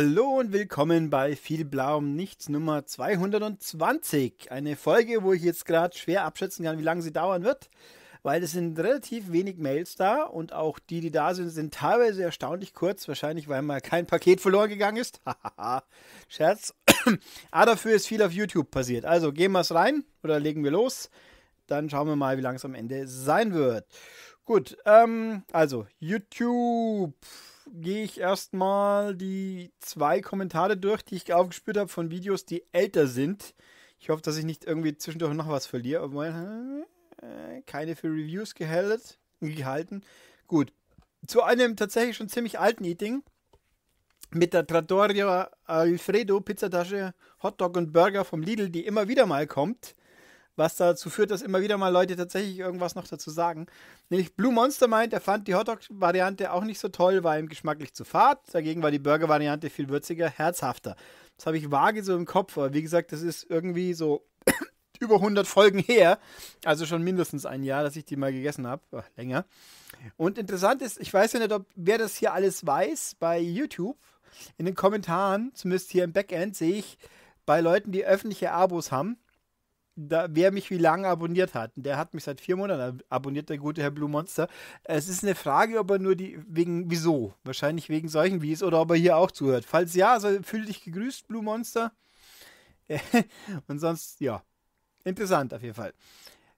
Hallo und willkommen bei Viel Blau um Nichts Nummer 220. Eine Folge, wo ich jetzt gerade schwer abschätzen kann, wie lange sie dauern wird, weil es sind relativ wenig Mails da und auch die, die da sind, sind teilweise erstaunlich kurz, wahrscheinlich weil mal kein Paket verloren gegangen ist. Hahaha, Scherz. Aber dafür ist viel auf YouTube passiert. Also gehen wir es rein oder legen wir los. Dann schauen wir mal, wie lang es am Ende sein wird. Gut, ähm, also YouTube gehe ich erstmal die zwei Kommentare durch, die ich aufgespürt habe von Videos, die älter sind. Ich hoffe, dass ich nicht irgendwie zwischendurch noch was verliere. Aber äh, keine für Reviews gehalten. Gut. Zu einem tatsächlich schon ziemlich alten Eating mit der Trattoria Alfredo Pizzatasche, Hotdog und Burger vom Lidl, die immer wieder mal kommt was dazu führt, dass immer wieder mal Leute tatsächlich irgendwas noch dazu sagen. Nämlich Blue Monster meint, er fand die Hotdog-Variante auch nicht so toll, war ihm geschmacklich zu fad. Dagegen war die Burger-Variante viel würziger, herzhafter. Das habe ich vage so im Kopf, aber wie gesagt, das ist irgendwie so über 100 Folgen her, also schon mindestens ein Jahr, dass ich die mal gegessen habe, ah, länger. Und interessant ist, ich weiß ja nicht, ob wer das hier alles weiß, bei YouTube, in den Kommentaren, zumindest hier im Backend, sehe ich bei Leuten, die öffentliche Abos haben, da, wer mich wie lange abonniert hat. der hat mich seit vier Monaten abonniert, der gute Herr Blue Monster. Es ist eine Frage, ob er nur die, wegen, wieso? Wahrscheinlich wegen solchen wie es oder ob er hier auch zuhört. Falls ja, also fühl dich gegrüßt, Blue Monster. Und sonst, ja. Interessant auf jeden Fall.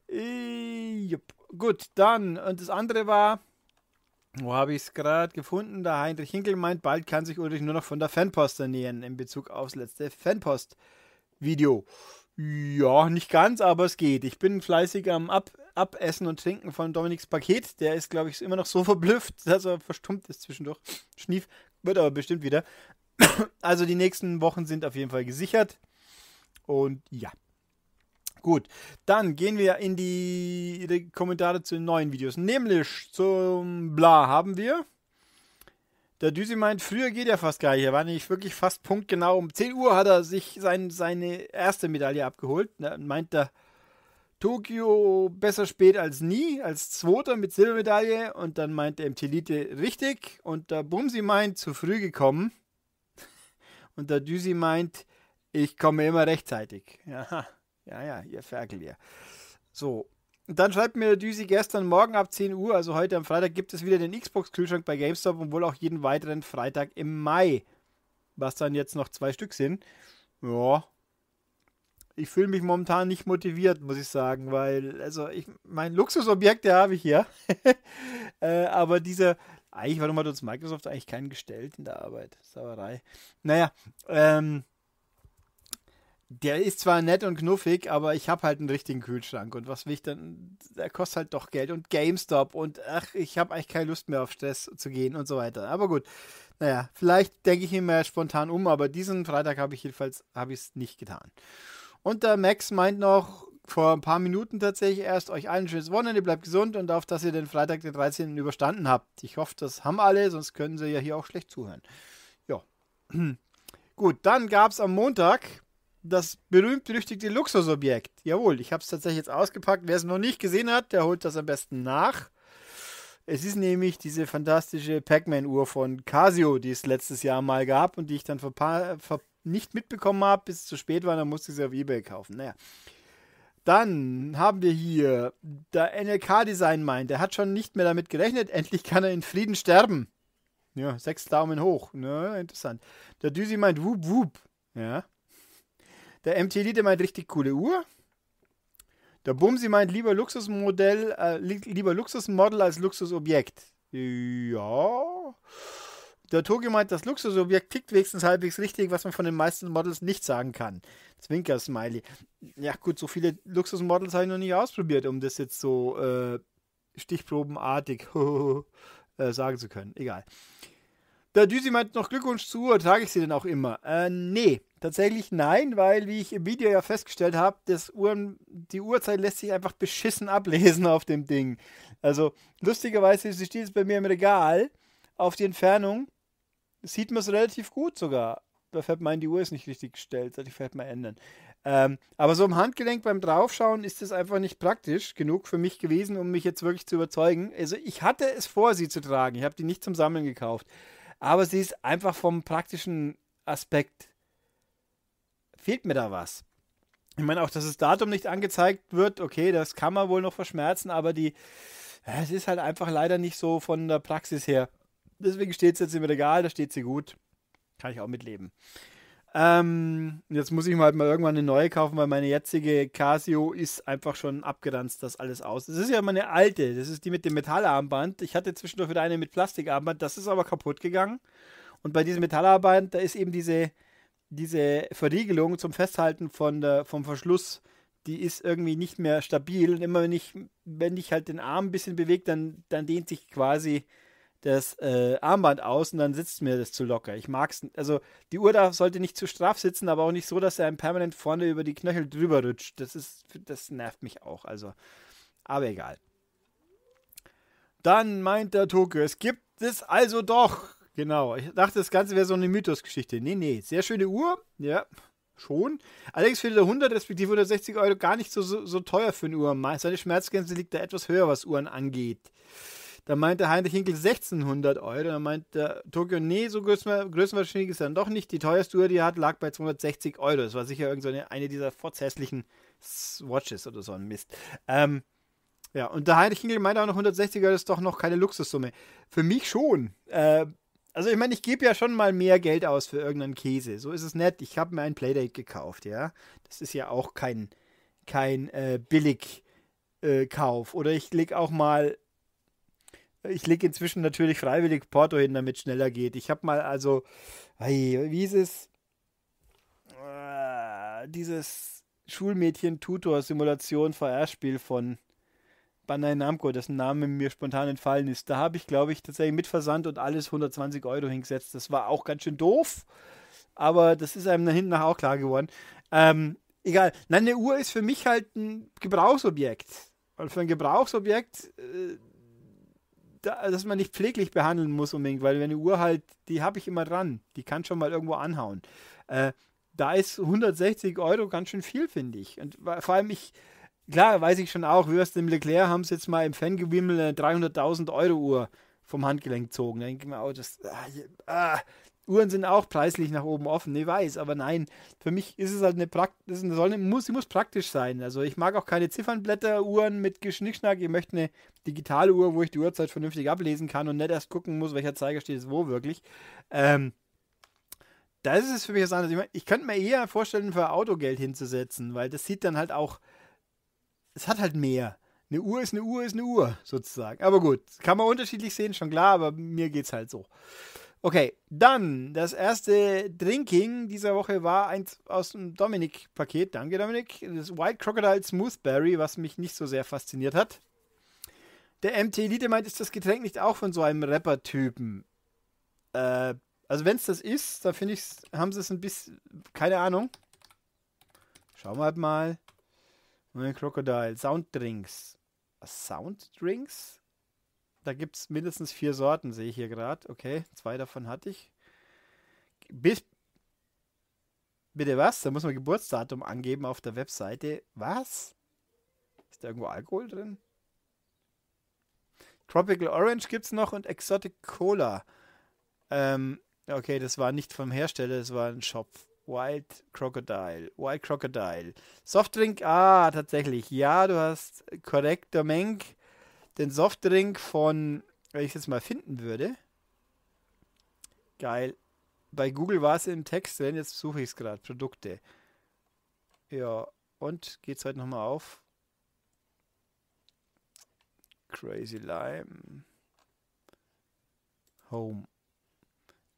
Äh, jupp. Gut, dann, und das andere war, wo habe ich es gerade gefunden? Da Heinrich Hinkel meint, bald kann sich Ulrich nur noch von der Fanpost ernähren in Bezug aufs letzte Fanpost-Video. Ja, nicht ganz, aber es geht. Ich bin fleißig am Ab Abessen und Trinken von Dominiks Paket. Der ist, glaube ich, immer noch so verblüfft, dass er verstummt ist zwischendurch. Schnief, wird aber bestimmt wieder. also die nächsten Wochen sind auf jeden Fall gesichert. Und ja. Gut, dann gehen wir in die, die Kommentare zu den neuen Videos. Nämlich zum Bla haben wir. Der Düsi meint, früher geht ja fast gar nicht. Er war nämlich wirklich fast punktgenau. Um 10 Uhr hat er sich sein, seine erste Medaille abgeholt. Dann meint er, Tokio besser spät als nie, als Zweiter mit Silbermedaille. Und dann meint der Mtelite richtig. Und der Bumsi meint, zu früh gekommen. Und der Düsi meint, ich komme immer rechtzeitig. Ja, ja, ja, ihr Ferkel, ihr. So, dann schreibt mir Düsi gestern Morgen ab 10 Uhr, also heute am Freitag, gibt es wieder den Xbox-Kühlschrank bei GameStop und wohl auch jeden weiteren Freitag im Mai. Was dann jetzt noch zwei Stück sind. Ja. Ich fühle mich momentan nicht motiviert, muss ich sagen, weil, also, ich, mein Luxusobjekt, der habe ich hier. äh, aber dieser, eigentlich, warum hat uns Microsoft eigentlich keinen gestellt in der Arbeit? Sauerei. Naja, ähm, der ist zwar nett und knuffig, aber ich habe halt einen richtigen Kühlschrank. Und was will ich dann? Der kostet halt doch Geld. Und GameStop. Und ach, ich habe eigentlich keine Lust mehr auf Stress zu gehen und so weiter. Aber gut. Naja, vielleicht denke ich mir spontan um. Aber diesen Freitag habe ich jedenfalls hab ich's nicht getan. Und der Max meint noch vor ein paar Minuten tatsächlich erst euch allen ein schönes Wochenende. Bleibt gesund und auf, dass ihr den Freitag, den 13. überstanden habt. Ich hoffe, das haben alle. Sonst können sie ja hier auch schlecht zuhören. Ja. Gut, dann gab es am Montag das berühmt-berüchtigte Luxusobjekt. Jawohl, ich habe es tatsächlich jetzt ausgepackt. Wer es noch nicht gesehen hat, der holt das am besten nach. Es ist nämlich diese fantastische Pac-Man-Uhr von Casio, die es letztes Jahr mal gab und die ich dann nicht mitbekommen habe, bis es zu spät war. Dann musste ich sie auf Ebay kaufen. Naja. Dann haben wir hier der nlk design meint, der hat schon nicht mehr damit gerechnet. Endlich kann er in Frieden sterben. Ja, sechs Daumen hoch. Ne, interessant. Der Düsi meint, wup, wup. Ja, der MTD, der meint richtig coole Uhr. Der Bumsi meint lieber Luxusmodell, äh, lieber Luxusmodel als Luxusobjekt. Ja. Der Tokio meint, das Luxusobjekt tickt wenigstens halbwegs richtig, was man von den meisten Models nicht sagen kann. Zwinker-Smiley. Ja, gut, so viele Luxusmodels habe ich noch nie ausprobiert, um das jetzt so äh, stichprobenartig äh, sagen zu können. Egal. Der Düsi meint noch Glückwunsch zur Uhr, trage ich sie denn auch immer? Äh, nee. Tatsächlich nein, weil, wie ich im Video ja festgestellt habe, das Uhren, die Uhrzeit lässt sich einfach beschissen ablesen auf dem Ding. Also, lustigerweise, sie steht jetzt bei mir im Regal. Auf die Entfernung sieht man es relativ gut sogar. Da fällt mir ein, die Uhr ist nicht richtig gestellt, sollte ich vielleicht mal ändern. Ähm, aber so im Handgelenk beim Draufschauen ist das einfach nicht praktisch genug für mich gewesen, um mich jetzt wirklich zu überzeugen. Also, ich hatte es vor, sie zu tragen. Ich habe die nicht zum Sammeln gekauft. Aber sie ist einfach vom praktischen Aspekt fehlt mir da was. Ich meine, auch dass das Datum nicht angezeigt wird, okay, das kann man wohl noch verschmerzen, aber die, es ist halt einfach leider nicht so von der Praxis her. Deswegen steht es jetzt im Regal, da steht sie gut. Kann ich auch mitleben. Ähm, jetzt muss ich mir halt mal irgendwann eine neue kaufen, weil meine jetzige Casio ist einfach schon abgeranzt, das alles aus. Das ist ja meine alte, das ist die mit dem Metallarmband. Ich hatte zwischendurch wieder eine mit Plastikarmband, das ist aber kaputt gegangen. Und bei diesem Metallarmband, da ist eben diese, diese Verriegelung zum Festhalten von der, vom Verschluss, die ist irgendwie nicht mehr stabil. Und immer wenn ich, wenn ich halt den Arm ein bisschen bewege, dann, dann dehnt sich quasi das äh, Armband aus und dann sitzt mir das zu locker. Ich mag mag's. Also die Uhr da sollte nicht zu straff sitzen, aber auch nicht so, dass er einem permanent vorne über die Knöchel drüber rutscht. Das ist, das nervt mich auch. Also, aber egal. Dann meint der Tokyo, es gibt es also doch. Genau, ich dachte, das Ganze wäre so eine Mythosgeschichte. Nee, nee, sehr schöne Uhr, ja, schon. Allerdings findet er 100 respektive 160 Euro gar nicht so, so, so teuer für eine Uhr. Seine Schmerzgrenze liegt da etwas höher, was Uhren angeht. Da meinte Heinrich Hinkel 1600 Euro. Da meinte Tokio, nee, so größenwahrscheinlich ist er dann doch nicht. Die teuerste Uhr, die er hat, lag bei 260 Euro. Das war sicher irgend so eine, dieser fotzhässlichen Swatches oder so ein Mist. Ähm, ja, und der Heinrich Hinkel meinte auch noch 160 Euro ist doch noch keine Luxussumme. Für mich schon. Äh, also ich meine, ich gebe ja schon mal mehr Geld aus für irgendeinen Käse. So ist es nett. Ich habe mir ein Playdate gekauft, ja. Das ist ja auch kein, kein äh, Billigkauf. Äh, Oder ich lege auch mal, ich lege inzwischen natürlich freiwillig Porto hin, damit es schneller geht. Ich habe mal also, hey, wie ist es? Äh, dieses Schulmädchen-Tutor-Simulation-VR-Spiel von Bandai Namco, dessen Name mir spontan entfallen ist. Da habe ich, glaube ich, tatsächlich mit Versand und alles 120 Euro hingesetzt. Das war auch ganz schön doof, aber das ist einem nach hinten nachher auch klar geworden. Ähm, egal. Nein, eine Uhr ist für mich halt ein Gebrauchsobjekt. Und für ein Gebrauchsobjekt, äh, da, dass man nicht pfleglich behandeln muss unbedingt, weil wenn eine Uhr halt, die habe ich immer dran. Die kann schon mal irgendwo anhauen. Äh, da ist 160 Euro ganz schön viel, finde ich. Und vor allem, ich Klar, weiß ich schon auch, Würst dem Leclerc haben sie jetzt mal im Fangewimmel eine 300.000 Euro Uhr vom Handgelenk gezogen. Da denke ich mir auch, oh, das, ah, ah. Uhren sind auch preislich nach oben offen, ich weiß, aber nein, für mich ist es halt eine Praktik, soll muss, sie muss praktisch sein. Also ich mag auch keine Ziffernblätteruhren mit Geschnickschnack, ich möchte eine digitale Uhr, wo ich die Uhrzeit vernünftig ablesen kann und nicht erst gucken muss, welcher Zeiger steht jetzt wo wirklich. Ähm, das ist für mich das andere. Ich, mein, ich könnte mir eher vorstellen, für Autogeld hinzusetzen, weil das sieht dann halt auch es hat halt mehr. Eine Uhr ist eine Uhr ist eine Uhr, sozusagen. Aber gut, kann man unterschiedlich sehen, schon klar, aber mir geht's halt so. Okay, dann das erste Drinking dieser Woche war eins aus dem Dominik-Paket. Danke, Dominik. Das White Crocodile Smoothberry, was mich nicht so sehr fasziniert hat. Der MT Elite meint, ist das Getränk nicht auch von so einem Rapper-Typen? Äh, also, wenn es das ist, da finde ich, haben sie es ein bisschen. Keine Ahnung. Schauen wir halt mal. Crocodile. Sounddrinks. Sounddrinks? Da gibt es mindestens vier Sorten, sehe ich hier gerade. Okay, zwei davon hatte ich. Bis, bitte was? Da muss man Geburtsdatum angeben auf der Webseite. Was? Ist da irgendwo Alkohol drin? Tropical Orange gibt es noch und Exotic Cola. Ähm, okay, das war nicht vom Hersteller, das war ein Shop. Wild Crocodile. Wild Crocodile. Softdrink, ah, tatsächlich. Ja, du hast korrekt, Domenk. Den Softdrink von, wenn ich es jetzt mal finden würde. Geil. Bei Google war es im Text drin, jetzt suche ich es gerade. Produkte. Ja, und geht's heute nochmal auf. Crazy Lime. Home.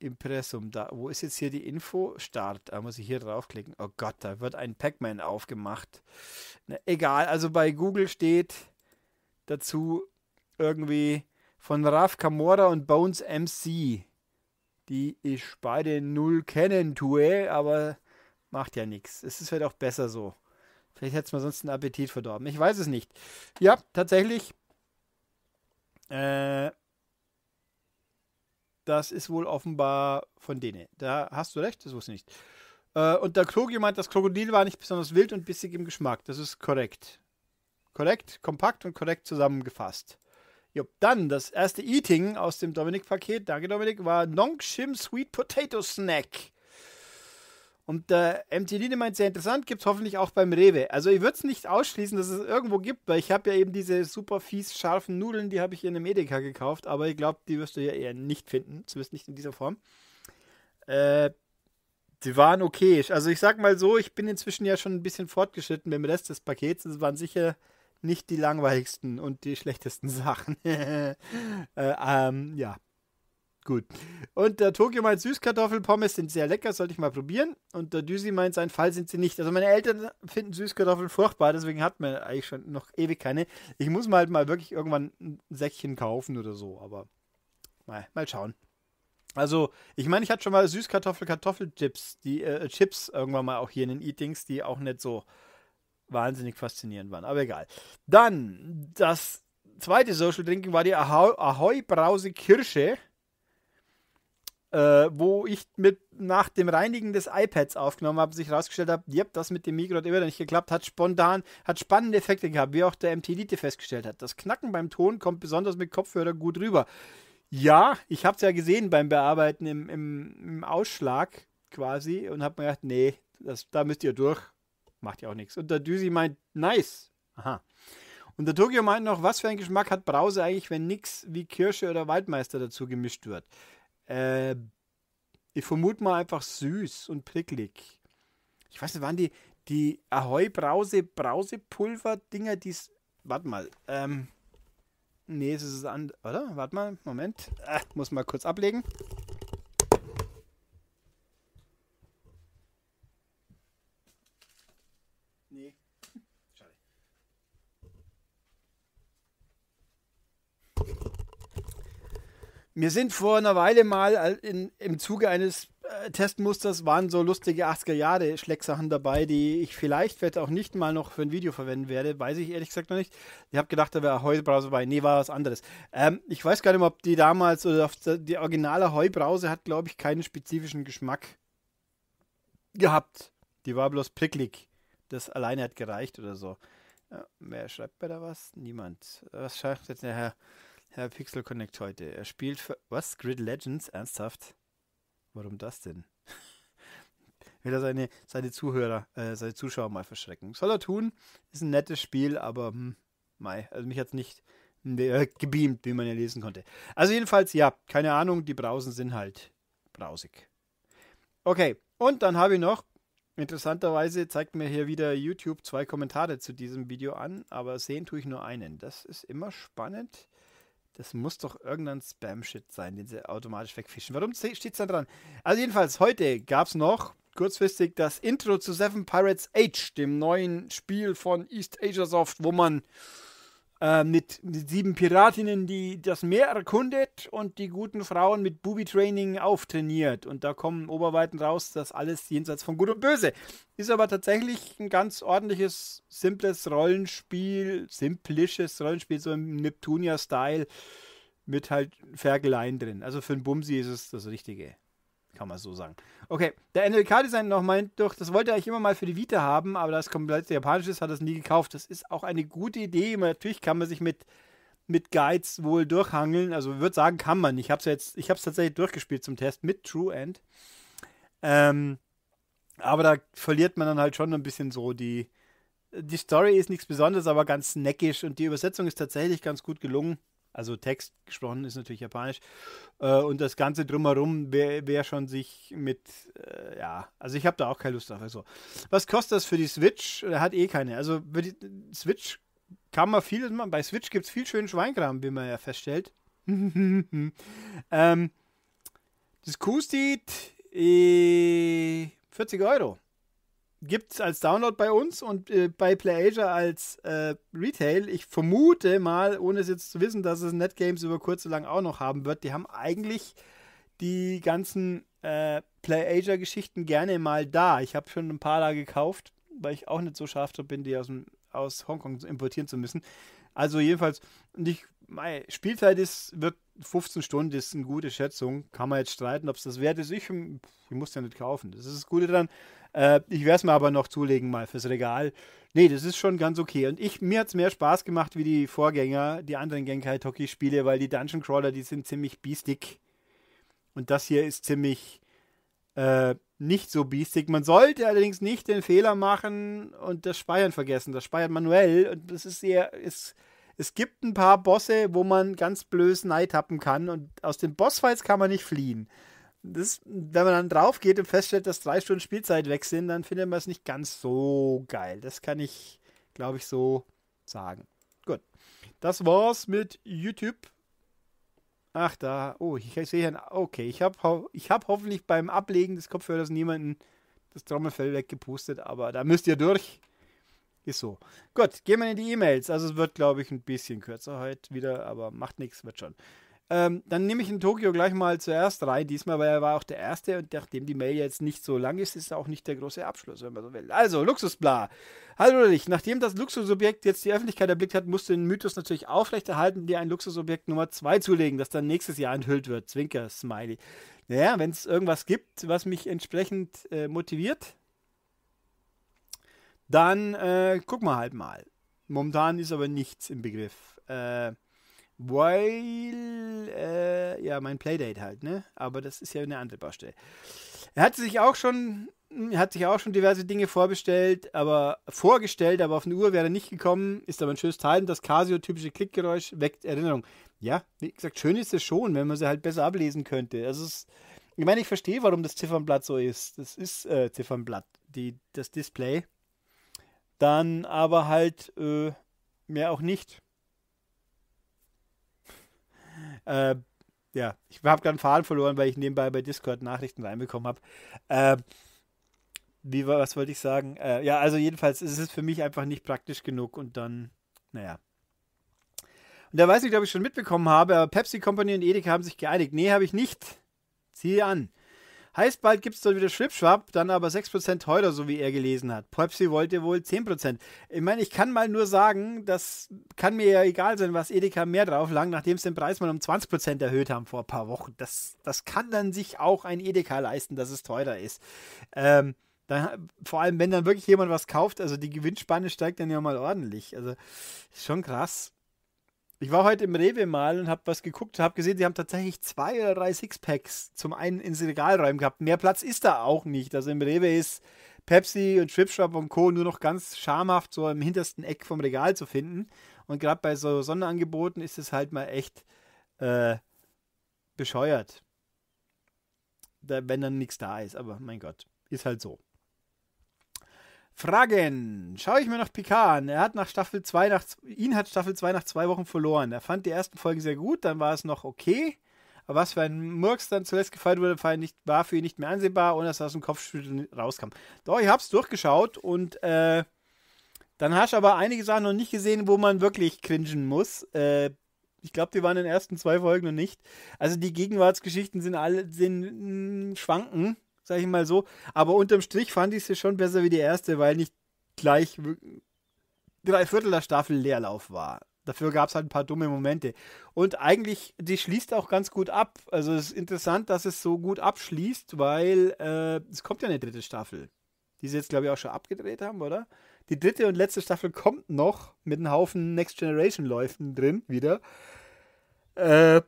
Impressum, da, wo ist jetzt hier die Info? Start, da muss ich hier draufklicken. Oh Gott, da wird ein Pac-Man aufgemacht. Na, egal, also bei Google steht dazu irgendwie von Raf Kamora und Bones MC, die ich beide null kennen tue, aber macht ja nichts. Es ist halt auch besser so. Vielleicht hätte es mir sonst einen Appetit verdorben. Ich weiß es nicht. Ja, tatsächlich. Äh, das ist wohl offenbar von denen. Da hast du recht, das wusste ich nicht. Äh, und der Krogi meint, das Krokodil war nicht besonders wild und bissig im Geschmack. Das ist korrekt. Korrekt, kompakt und korrekt zusammengefasst. Jupp, dann das erste Eating aus dem Dominik-Paket, danke Dominik, war Nongshim Sweet Potato Snack. Und äh, der äh, MT Lünemann sehr interessant, gibt es hoffentlich auch beim Rewe. Also ich würde es nicht ausschließen, dass es irgendwo gibt, weil ich habe ja eben diese super fies scharfen Nudeln, die habe ich in einem Edeka gekauft, aber ich glaube, die wirst du ja eher nicht finden, zumindest nicht in dieser Form. Äh, die waren okay. Also ich sag mal so, ich bin inzwischen ja schon ein bisschen fortgeschritten mit dem Rest des Pakets. Es waren sicher nicht die langweiligsten und die schlechtesten Sachen. äh, ähm, ja. Gut. Und der äh, Tokio meint, Süßkartoffelpommes sind sehr lecker, sollte ich mal probieren. Und der äh, Düsi meint, sein Fall sind sie nicht. Also meine Eltern finden Süßkartoffeln furchtbar, deswegen hat man eigentlich schon noch ewig keine. Ich muss mal halt mal wirklich irgendwann ein Säckchen kaufen oder so, aber mal, mal schauen. Also, ich meine, ich hatte schon mal Süßkartoffel-Kartoffelchips, die äh, Chips irgendwann mal auch hier in den Eatings, die auch nicht so wahnsinnig faszinierend waren, aber egal. Dann, das zweite Social Drinking war die Ahoi, Ahoi Brause Kirsche äh, wo ich mit nach dem Reinigen des iPads aufgenommen habe, sich herausgestellt habe, yep, das mit dem Mikro hat immer noch nicht geklappt, hat spontan, hat spannende Effekte gehabt, wie auch der MT-Lite festgestellt hat. Das Knacken beim Ton kommt besonders mit Kopfhörer gut rüber. Ja, ich habe es ja gesehen beim Bearbeiten im, im, im Ausschlag quasi und habe mir gedacht, nee, das, da müsst ihr durch, macht ja auch nichts. Und der Düsi meint, nice. Aha. Und der Tokio meint noch, was für einen Geschmack hat Brause eigentlich, wenn nichts wie Kirsche oder Waldmeister dazu gemischt wird? Äh, ich vermute mal einfach süß und prickelig. Ich weiß nicht, waren die, die Ahoi Brause Brausepulver Dinger, die warte mal. Ähm, nee, es ist an, oder? Warte mal, Moment. Äh, muss mal kurz ablegen. Mir sind vor einer Weile mal in, im Zuge eines äh, Testmusters waren so lustige 80er-Jahre-Schlecksachen dabei, die ich vielleicht, vielleicht auch nicht mal noch für ein Video verwenden werde. Weiß ich ehrlich gesagt noch nicht. Ich habe gedacht, da wäre Heubrause bei. Nee, war was anderes. Ähm, ich weiß gar nicht mehr, ob die damals oder die originale Heubrause hat, glaube ich, keinen spezifischen Geschmack gehabt. Die war bloß pricklig. Das alleine hat gereicht oder so. Ja, äh, wer schreibt mir da was? Niemand. Was schreibt jetzt der Herr? Herr Pixel Connect heute. Er spielt für, was? Grid Legends? Ernsthaft? Warum das denn? Will er seine, seine Zuhörer, äh, seine Zuschauer mal verschrecken. Soll er tun. Ist ein nettes Spiel, aber hm, mei. Also mich hat es nicht hm, äh, gebeamt, wie man ja lesen konnte. Also jedenfalls, ja, keine Ahnung, die Brausen sind halt brausig. Okay, und dann habe ich noch, interessanterweise zeigt mir hier wieder YouTube zwei Kommentare zu diesem Video an, aber sehen tue ich nur einen. Das ist immer spannend. Das muss doch irgendein Spam-Shit sein, den sie automatisch wegfischen. Warum steht es da dran? Also jedenfalls, heute gab es noch kurzfristig das Intro zu Seven Pirates Age, dem neuen Spiel von East Asia Soft, wo man äh, mit, sieben Piratinnen, die das Meer erkundet und die guten Frauen mit Booby-Training auftrainiert. Und da kommen Oberweiten raus, das alles jenseits von Gut und Böse. Ist aber tatsächlich ein ganz ordentliches, simples Rollenspiel, simplisches Rollenspiel, so im Neptunia-Style, mit halt Fergeleien drin. Also für einen Bumsi ist es das Richtige kann man so sagen. Okay, der NLK-Design noch meint, doch, das wollte ich immer mal für die Vita haben, aber da es komplett japanisch ist, hat er es nie gekauft. Das ist auch eine gute Idee. Natürlich kann man sich mit, mit Guides wohl durchhangeln. Also würde sagen, kann man. Ich habe es jetzt, ich habe es tatsächlich durchgespielt zum Test mit True End. Ähm, aber da verliert man dann halt schon ein bisschen so die. Die Story ist nichts Besonderes, aber ganz neckisch und die Übersetzung ist tatsächlich ganz gut gelungen. Also Text gesprochen ist natürlich Japanisch. Äh, und das Ganze drumherum wäre wär schon sich mit, äh, ja, also ich habe da auch keine Lust drauf. Also, was kostet das für die Switch? Er Hat eh keine. Also für die Switch kann man vieles machen. Bei Switch gibt es viel schönen Schweinkram, wie man ja feststellt. ähm, das Kustit äh, 40 Euro gibt es als Download bei uns und äh, bei PlayAsia als äh, Retail. Ich vermute mal, ohne es jetzt zu wissen, dass es NetGames über kurz oder lang auch noch haben wird. Die haben eigentlich die ganzen äh, PlayAsia-Geschichten gerne mal da. Ich habe schon ein paar da gekauft, weil ich auch nicht so scharf bin, die aus, dem, aus Hongkong importieren zu müssen. Also jedenfalls, nicht, meine Spielzeit ist, wird 15 Stunden ist eine gute Schätzung. Kann man jetzt streiten, ob es das wert ist. Ich, hm, ich muss ja nicht kaufen. Das ist das Gute dran. Äh, ich werde es mir aber noch zulegen mal fürs Regal. Nee, das ist schon ganz okay. Und ich, mir hat es mehr Spaß gemacht wie die Vorgänger, die anderen Genkai Toki-Spiele, weil die Dungeon Crawler, die sind ziemlich biestig. Und das hier ist ziemlich äh, nicht so biestig. Man sollte allerdings nicht den Fehler machen und das Speiern vergessen. Das speiert manuell und das ist eher. Ist, es gibt ein paar Bosse, wo man ganz blöd neid tappen kann und aus den Bossfights kann man nicht fliehen das, wenn man dann drauf geht und feststellt, dass drei Stunden Spielzeit weg sind, dann findet man es nicht ganz so geil. Das kann ich, glaube ich, so sagen. Gut. Das war's mit YouTube. Ach, da. Oh, ich sehe hier. Einen, okay, ich habe ich hab hoffentlich beim Ablegen des Kopfhörers niemanden das Trommelfell weggepustet, aber da müsst ihr durch. Ist so. Gut, gehen wir in die E-Mails. Also es wird, glaube ich, ein bisschen kürzer heute wieder, aber macht nichts, wird schon. Ähm, dann nehme ich in Tokio gleich mal zuerst rein. Diesmal weil er war auch der erste und nachdem die Mail jetzt nicht so lang ist, ist auch nicht der große Abschluss, wenn man so will. Also, Luxusbla. Hallo dich. Nachdem das Luxusobjekt jetzt die Öffentlichkeit erblickt hat, musst du den Mythos natürlich aufrechterhalten, dir ein Luxusobjekt Nummer 2 zulegen, das dann nächstes Jahr enthüllt wird. Zwinker, Smiley. Naja, wenn es irgendwas gibt, was mich entsprechend äh, motiviert, dann äh, guck mal halt mal. Momentan ist aber nichts im Begriff. Äh, weil, äh, ja, mein Playdate halt, ne? Aber das ist ja eine andere Baustelle. Er hat sich auch schon, hat sich auch schon diverse Dinge vorbestellt, aber vorgestellt, aber auf eine Uhr wäre er nicht gekommen, ist aber ein schönes Teil. Und das Casio-typische Klickgeräusch weckt Erinnerung. Ja, wie gesagt, schön ist es schon, wenn man sie halt besser ablesen könnte. Also es ist, ich meine, ich verstehe, warum das Ziffernblatt so ist. Das ist äh, Ziffernblatt, die, das Display. Dann aber halt äh, mehr auch nicht. Äh, ja, ich habe gerade einen Faden verloren, weil ich nebenbei bei Discord Nachrichten reinbekommen habe. Äh, wie war, was wollte ich sagen? Äh, ja, also jedenfalls ist es für mich einfach nicht praktisch genug und dann, naja. Und da weiß ich, ob ich, schon mitbekommen habe, aber Pepsi Company und Edeka haben sich geeinigt. Nee, habe ich nicht. Ziehe an. Heißt, bald gibt es dann wieder Schwipschwapp, dann aber 6% teurer, so wie er gelesen hat. Pepsi wollte wohl 10%. Ich meine, ich kann mal nur sagen, das kann mir ja egal sein, was Edeka mehr drauf lang, nachdem sie den Preis mal um 20% erhöht haben vor ein paar Wochen. Das, das kann dann sich auch ein Edeka leisten, dass es teurer ist. Ähm, dann, vor allem, wenn dann wirklich jemand was kauft, also die Gewinnspanne steigt dann ja mal ordentlich. Also, ist schon krass. Ich war heute im Rewe mal und habe was geguckt und habe gesehen, die haben tatsächlich zwei oder drei Sixpacks zum einen ins Regalräumen gehabt. Mehr Platz ist da auch nicht. Also im Rewe ist Pepsi und Schwipschwap und Co. nur noch ganz schamhaft so im hintersten Eck vom Regal zu finden. Und gerade bei so Sonderangeboten ist es halt mal echt äh, bescheuert. Da, wenn dann nichts da ist. Aber mein Gott, ist halt so. Fragen. Schaue ich mir noch Picard an. Er hat nach Staffel 2 nach ihn hat Staffel 2 nach zwei Wochen verloren. Er fand die ersten Folgen sehr gut, dann war es noch okay. Aber was für ein Murks dann zuletzt gefallen wurde, nicht, war für ihn nicht mehr ansehbar, ohne dass er aus dem Kopfschütteln rauskam. Doch, ich hab's durchgeschaut und äh, dann hast du aber einige Sachen noch nicht gesehen, wo man wirklich cringen muss. Äh, ich glaube, die waren in den ersten zwei Folgen noch nicht. Also die Gegenwartsgeschichten sind alle sind mh, mm, schwanken sag ich mal so. Aber unterm Strich fand ich sie schon besser wie die erste, weil nicht gleich drei Viertel der Staffel Leerlauf war. Dafür gab es halt ein paar dumme Momente. Und eigentlich, die schließt auch ganz gut ab. Also es ist interessant, dass es so gut abschließt, weil äh, es kommt ja eine dritte Staffel. Die sie jetzt, glaube ich, auch schon abgedreht haben, oder? Die dritte und letzte Staffel kommt noch mit einem Haufen Next Generation Läufen drin wieder. Äh,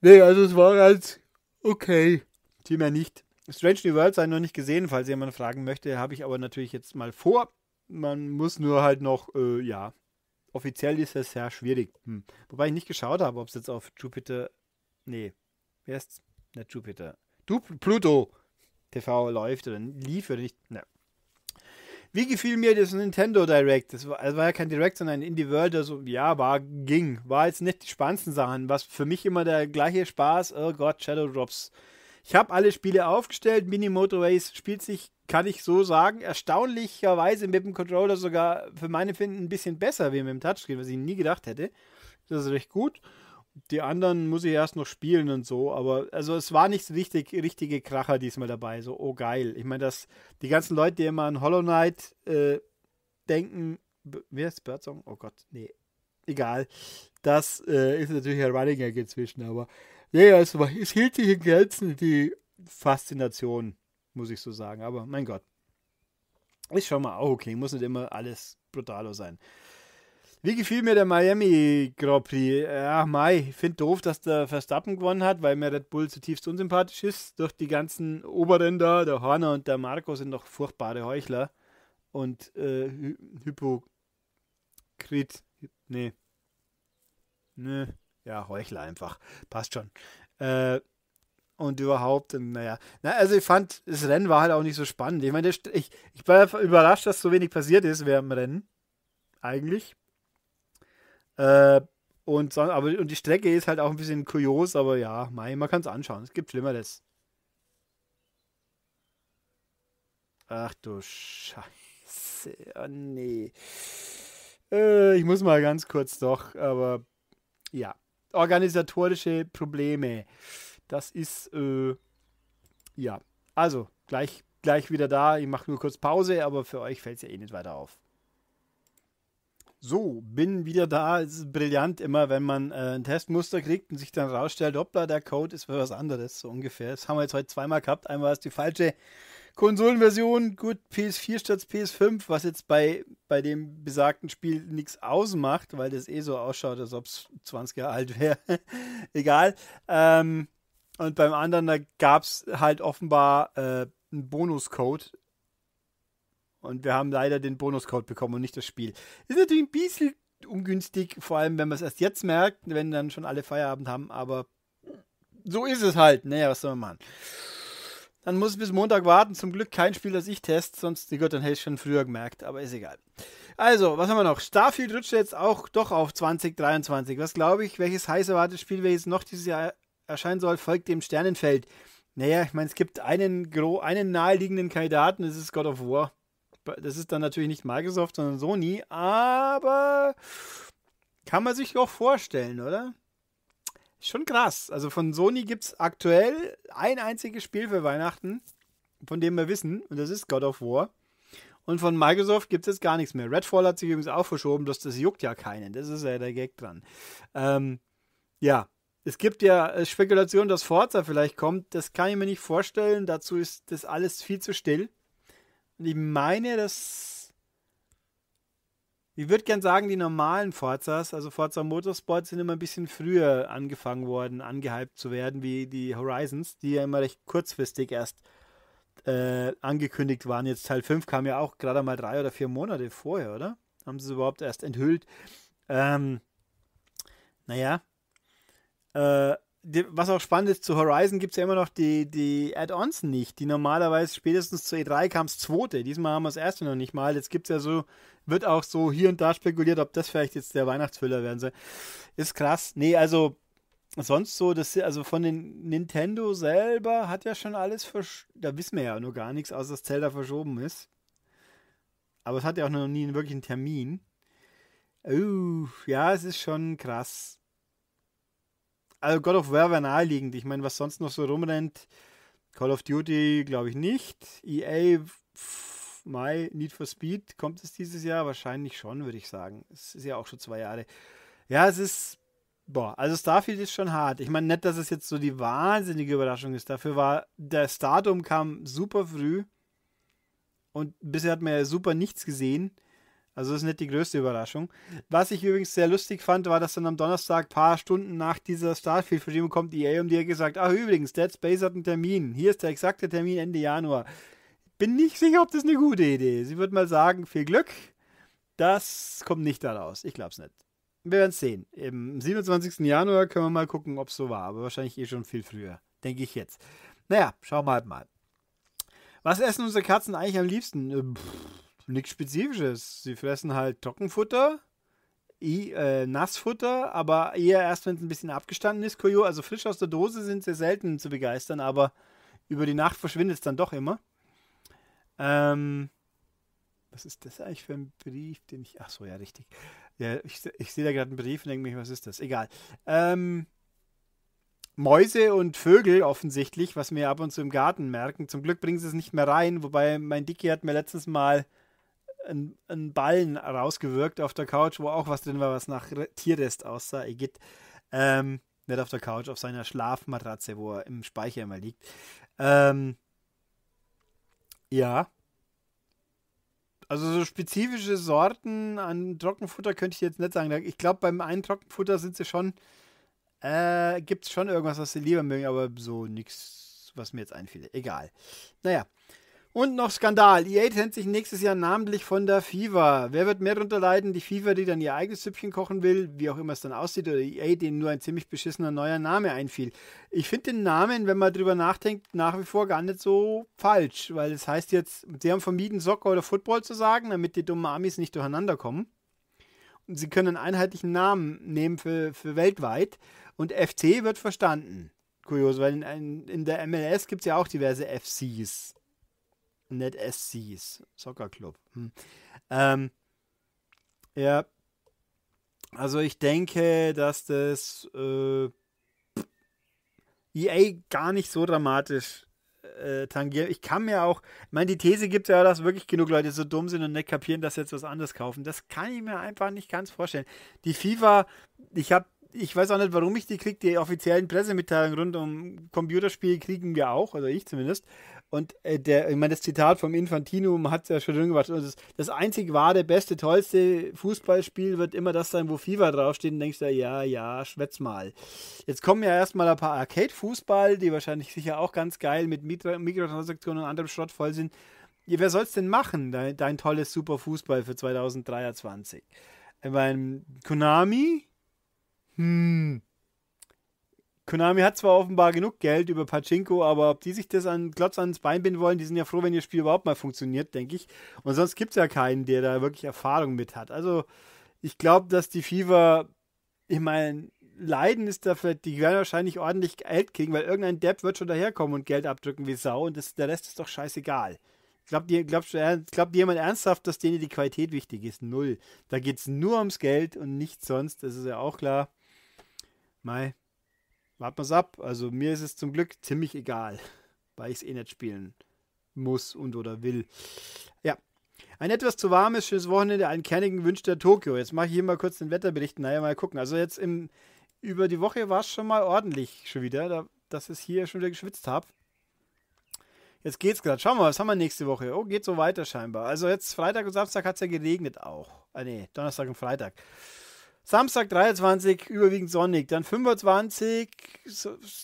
nee, also es war halt okay. Vielmehr nicht. Strange New World sei noch nicht gesehen, falls jemand fragen möchte, habe ich aber natürlich jetzt mal vor. Man muss nur halt noch, äh, ja, offiziell ist es sehr schwierig. Hm. Wobei ich nicht geschaut habe, ob es jetzt auf Jupiter, nee, wer ist nicht Jupiter, du Pluto TV läuft oder lief oder nicht, ne. Wie gefiel mir das Nintendo Direct? Das war, das also war ja kein Direct, sondern ein Indie World, also ja, war, ging. War jetzt nicht die spannendsten Sachen. Was für mich immer der gleiche Spaß, oh Gott, Shadow Drops. Ich habe alle Spiele aufgestellt. Mini Motorways spielt sich, kann ich so sagen, erstaunlicherweise mit dem Controller sogar für meine Finden ein bisschen besser wie mit dem Touchscreen, was ich nie gedacht hätte. Das ist recht gut. Die anderen muss ich erst noch spielen und so, aber also es war nicht richtig, richtige Kracher diesmal dabei. So, oh geil. Ich meine, dass die ganzen Leute, die immer an Hollow Knight äh, denken, wie heißt Birdsong? Oh Gott, nee. Egal. Das äh, ist natürlich ein Running Gag inzwischen, aber ja, ja, es hielt sich in Gelsen die Faszination, muss ich so sagen. Aber mein Gott. Ist schon mal auch okay. Muss nicht immer alles brutaler sein. Wie gefiel mir der Miami Grand Prix? Ach, Mai, ich finde doof, dass der Verstappen gewonnen hat, weil mir Red Bull zutiefst unsympathisch ist. Durch die ganzen Oberränder, der Horner und der Marco sind doch furchtbare Heuchler und äh, Hypokrit. Nee. Nee ja, Heuchler einfach. Passt schon. Äh, und überhaupt, ähm, naja. Na, also ich fand, das Rennen war halt auch nicht so spannend. Ich meine, ich, ich war überrascht, dass so wenig passiert ist während dem Rennen. Eigentlich. Äh, und, aber, und die Strecke ist halt auch ein bisschen kurios, aber ja, mei, man kann es anschauen. Es gibt Schlimmeres. Ach du Scheiße. Oh nee. Äh, ich muss mal ganz kurz doch, aber ja organisatorische Probleme. Das ist, äh, ja, also gleich, gleich wieder da. Ich mache nur kurz Pause, aber für euch fällt es ja eh nicht weiter auf. So, bin wieder da. Es ist brillant immer, wenn man äh, ein Testmuster kriegt und sich dann rausstellt, hoppla, der Code ist für was anderes, so ungefähr. Das haben wir jetzt heute zweimal gehabt. Einmal ist die falsche Konsolenversion, gut, PS4 statt PS5, was jetzt bei, bei dem besagten Spiel nichts ausmacht, weil das eh so ausschaut, als ob es 20 Jahre alt wäre. Egal. Ähm, und beim anderen, da gab es halt offenbar äh, einen Bonuscode. Und wir haben leider den Bonuscode bekommen und nicht das Spiel. Ist natürlich ein bisschen ungünstig, vor allem wenn man es erst jetzt merkt, wenn dann schon alle Feierabend haben, aber so ist es halt. Naja, was soll man machen? Dann muss ich bis Montag warten. Zum Glück kein Spiel, das ich teste. Sonst, nee, dann hätte ich schon früher gemerkt. Aber ist egal. Also, was haben wir noch? Starfield rutscht jetzt auch doch auf 2023. Was glaube ich, welches heiß erwartete Spiel, welches noch dieses Jahr erscheinen soll, folgt dem Sternenfeld. Naja, ich meine, es gibt einen, gro einen naheliegenden Kandidaten. Das ist God of War. Das ist dann natürlich nicht Microsoft, sondern Sony. Aber kann man sich auch vorstellen, oder? Schon krass. Also von Sony gibt es aktuell ein einziges Spiel für Weihnachten, von dem wir wissen, und das ist God of War. Und von Microsoft gibt es jetzt gar nichts mehr. Redfall hat sich übrigens auch verschoben, dass das juckt ja keinen. Das ist ja der Gag dran. Ähm, ja, es gibt ja äh, Spekulationen, dass Forza vielleicht kommt. Das kann ich mir nicht vorstellen. Dazu ist das alles viel zu still. Und ich meine, dass ich würde gern sagen, die normalen Forzas, also Forza Motorsport, sind immer ein bisschen früher angefangen worden, angehypt zu werden, wie die Horizons, die ja immer recht kurzfristig erst äh, angekündigt waren. Jetzt Teil 5 kam ja auch gerade mal drei oder vier Monate vorher, oder? Haben sie es überhaupt erst enthüllt? Ähm, naja, äh, was auch spannend ist, zu Horizon gibt es ja immer noch die, die Add-ons nicht, die normalerweise spätestens zur E3 kam es zweite. Diesmal haben wir das erste noch nicht mal. Jetzt gibt es ja so, wird auch so hier und da spekuliert, ob das vielleicht jetzt der Weihnachtsfüller werden soll. Ist krass. Nee, also sonst so, das, also von den Nintendo selber hat ja schon alles, verschoben. da wissen wir ja nur gar nichts, außer dass Zelda verschoben ist. Aber es hat ja auch noch nie einen wirklichen Termin. Uh, ja, es ist schon krass also God of War wäre naheliegend. Ich meine, was sonst noch so rumrennt, Call of Duty glaube ich nicht. EA, Mai, Need for Speed, kommt es dieses Jahr? Wahrscheinlich schon, würde ich sagen. Es ist ja auch schon zwei Jahre. Ja, es ist, boah, also Starfield ist schon hart. Ich meine, nicht, dass es jetzt so die wahnsinnige Überraschung ist. Dafür war, der Stardom kam super früh und bisher hat man ja super nichts gesehen. Also das ist nicht die größte Überraschung. Was ich übrigens sehr lustig fand, war, dass dann am Donnerstag, paar Stunden nach dieser Starfield-Verschiebung, kommt EA e und die hat gesagt, ach übrigens, Dead Space hat einen Termin. Hier ist der exakte Termin Ende Januar. Bin nicht sicher, ob das eine gute Idee ist. Ich würde mal sagen, viel Glück. Das kommt nicht daraus. Ich glaube es nicht. Wir werden es sehen. Im 27. Januar können wir mal gucken, ob es so war. Aber wahrscheinlich eh schon viel früher. Denke ich jetzt. Naja, schauen wir halt mal. Was essen unsere Katzen eigentlich am liebsten? Äh, pff Nichts Spezifisches. Sie fressen halt Trockenfutter, I, äh, Nassfutter, aber eher erst, wenn es ein bisschen abgestanden ist. Koyo, also frisch aus der Dose sind sehr selten zu begeistern, aber über die Nacht verschwindet es dann doch immer. Ähm, was ist das eigentlich für ein Brief, den ich. Ach so, ja, richtig. Ja, ich, ich sehe da gerade einen Brief und denke mir, was ist das? Egal. Ähm, Mäuse und Vögel offensichtlich, was wir ab und zu im Garten merken. Zum Glück bringen sie es nicht mehr rein, wobei mein Dicky hat mir letztens Mal einen, einen Ballen rausgewirkt auf der Couch, wo auch was drin war, was nach Tierrest aussah. Igitt. Ähm, nicht auf der Couch, auf seiner Schlafmatratze, wo er im Speicher immer liegt. Ähm, ja. Also so spezifische Sorten an Trockenfutter könnte ich jetzt nicht sagen. Ich glaube, beim einen Trockenfutter sind sie schon, äh, gibt es schon irgendwas, was sie lieber mögen, aber so nichts, was mir jetzt einfiel. Egal. Naja. Und noch Skandal. EA trennt sich nächstes Jahr namentlich von der FIFA. Wer wird mehr darunter leiden? Die FIFA, die dann ihr eigenes Süppchen kochen will, wie auch immer es dann aussieht, oder EA, dem nur ein ziemlich beschissener neuer Name einfiel. Ich finde den Namen, wenn man drüber nachdenkt, nach wie vor gar nicht so falsch, weil es das heißt jetzt, sie haben vermieden, Soccer oder Football zu sagen, damit die dummen Amis nicht durcheinander kommen. Und sie können einen einheitlichen Namen nehmen für, für weltweit und FC wird verstanden. Kurios, weil in, in der MLS gibt es ja auch diverse FCs. Net SCs, Soccer Club. Hm. Ähm, ja, also ich denke, dass das äh, EA gar nicht so dramatisch äh, tangiert. Ich kann mir auch, ich meine, die These gibt ja, dass wirklich genug Leute so dumm sind und nicht kapieren, dass sie jetzt was anderes kaufen. Das kann ich mir einfach nicht ganz vorstellen. Die FIFA, ich habe ich weiß auch nicht, warum ich die kriege. Die offiziellen Pressemitteilungen rund um Computerspiele kriegen wir auch, also ich zumindest. Und äh, der, ich meine, das Zitat vom Infantinum hat es ja schon gemacht. Also das, das einzig wahre, beste, tollste Fußballspiel wird immer das sein, wo FIFA draufsteht. Und denkst du, ja, ja, schwätz mal. Jetzt kommen ja erstmal ein paar Arcade-Fußball, die wahrscheinlich sicher auch ganz geil mit Mikrotransaktionen und anderem Schrott voll sind. Ja, wer es denn machen, dein, dein tolles super Fußball für 2023? Ich Konami? Hm, Konami hat zwar offenbar genug Geld über Pachinko, aber ob die sich das an Klotz ans Bein binden wollen, die sind ja froh, wenn ihr Spiel überhaupt mal funktioniert, denke ich. Und sonst gibt es ja keinen, der da wirklich Erfahrung mit hat. Also ich glaube, dass die FIFA, ich meine, Leiden ist dafür, die werden wahrscheinlich ordentlich Geld kriegen, weil irgendein Depp wird schon daherkommen und Geld abdrücken wie Sau und das, der Rest ist doch scheißegal. Glaubt, ihr, glaubt, jemand ernsthaft, dass denen die Qualität wichtig ist? Null. Da geht es nur ums Geld und nichts sonst, das ist ja auch klar. Mai, warten wir es ab. Also mir ist es zum Glück ziemlich egal, weil ich es eh nicht spielen muss und oder will. Ja. Ein etwas zu warmes, schönes Wochenende, einen kernigen Wünsch der Tokio. Jetzt mache ich hier mal kurz den Wetterbericht. Naja, mal gucken. Also jetzt im, über die Woche war es schon mal ordentlich schon wieder, da, dass es hier schon wieder geschwitzt habe. Jetzt geht's gerade. Schauen wir mal, was haben wir nächste Woche? Oh, geht so weiter scheinbar. Also jetzt Freitag und Samstag hat es ja geregnet auch. Ah nee, Donnerstag und Freitag. Samstag 23 überwiegend sonnig, dann 25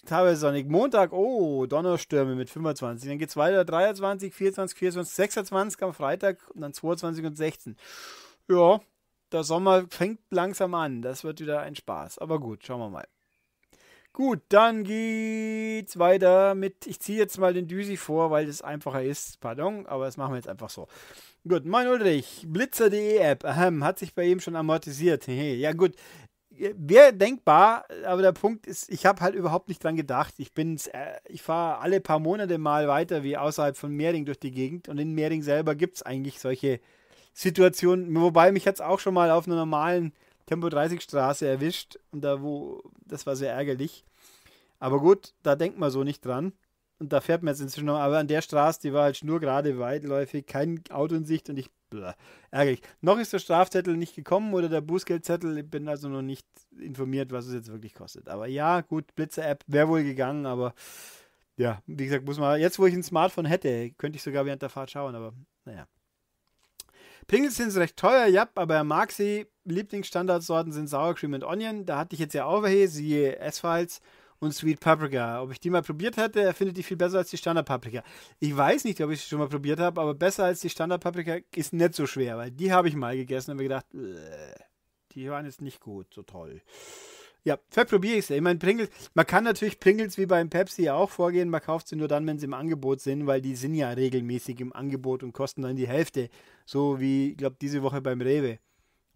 teilweise sonnig, Montag, oh, Donnerstürme mit 25, dann geht es weiter 23, 24, 24, 26 am Freitag und dann 22 und 16. Ja, der Sommer fängt langsam an, das wird wieder ein Spaß, aber gut, schauen wir mal. Gut, dann geht's weiter mit, ich ziehe jetzt mal den Düsi vor, weil es einfacher ist, pardon, aber das machen wir jetzt einfach so. Gut, moin Ulrich, Blitzer.de App, Ahem, hat sich bei ihm schon amortisiert. ja gut, wäre denkbar, aber der Punkt ist, ich habe halt überhaupt nicht dran gedacht. Ich äh, ich fahre alle paar Monate mal weiter wie außerhalb von Mehring durch die Gegend und in Mehring selber gibt es eigentlich solche Situationen, wobei mich hat es auch schon mal auf einer normalen Tempo 30 Straße erwischt und da wo, das war sehr ärgerlich. Aber gut, da denkt man so nicht dran. Und da fährt man jetzt inzwischen noch, aber an der Straße, die war halt nur gerade weitläufig, kein Auto in Sicht und ich, bläh, ärgerlich. Noch ist der Strafzettel nicht gekommen oder der Bußgeldzettel, ich bin also noch nicht informiert, was es jetzt wirklich kostet. Aber ja, gut, Blitzer-App wäre wohl gegangen, aber ja, wie gesagt, muss man, jetzt wo ich ein Smartphone hätte, könnte ich sogar während der Fahrt schauen, aber naja. Pingels sind recht teuer, ja, aber er mag sie. Lieblingsstandardsorten sind Sour Cream und Onion. Da hatte ich jetzt ja auch welche, siehe S-Files und Sweet Paprika. Ob ich die mal probiert hätte, er findet die viel besser als die Standard Paprika. Ich weiß nicht, ob ich sie schon mal probiert habe, aber besser als die Standard Paprika ist nicht so schwer, weil die habe ich mal gegessen und mir gedacht, äh, die waren jetzt nicht gut, so toll. Ja, verprobiere ich es. Ich meine, Pringles, man kann natürlich Pringles wie beim Pepsi auch vorgehen. Man kauft sie nur dann, wenn sie im Angebot sind, weil die sind ja regelmäßig im Angebot und kosten dann die Hälfte. So wie, ich glaube, diese Woche beim Rewe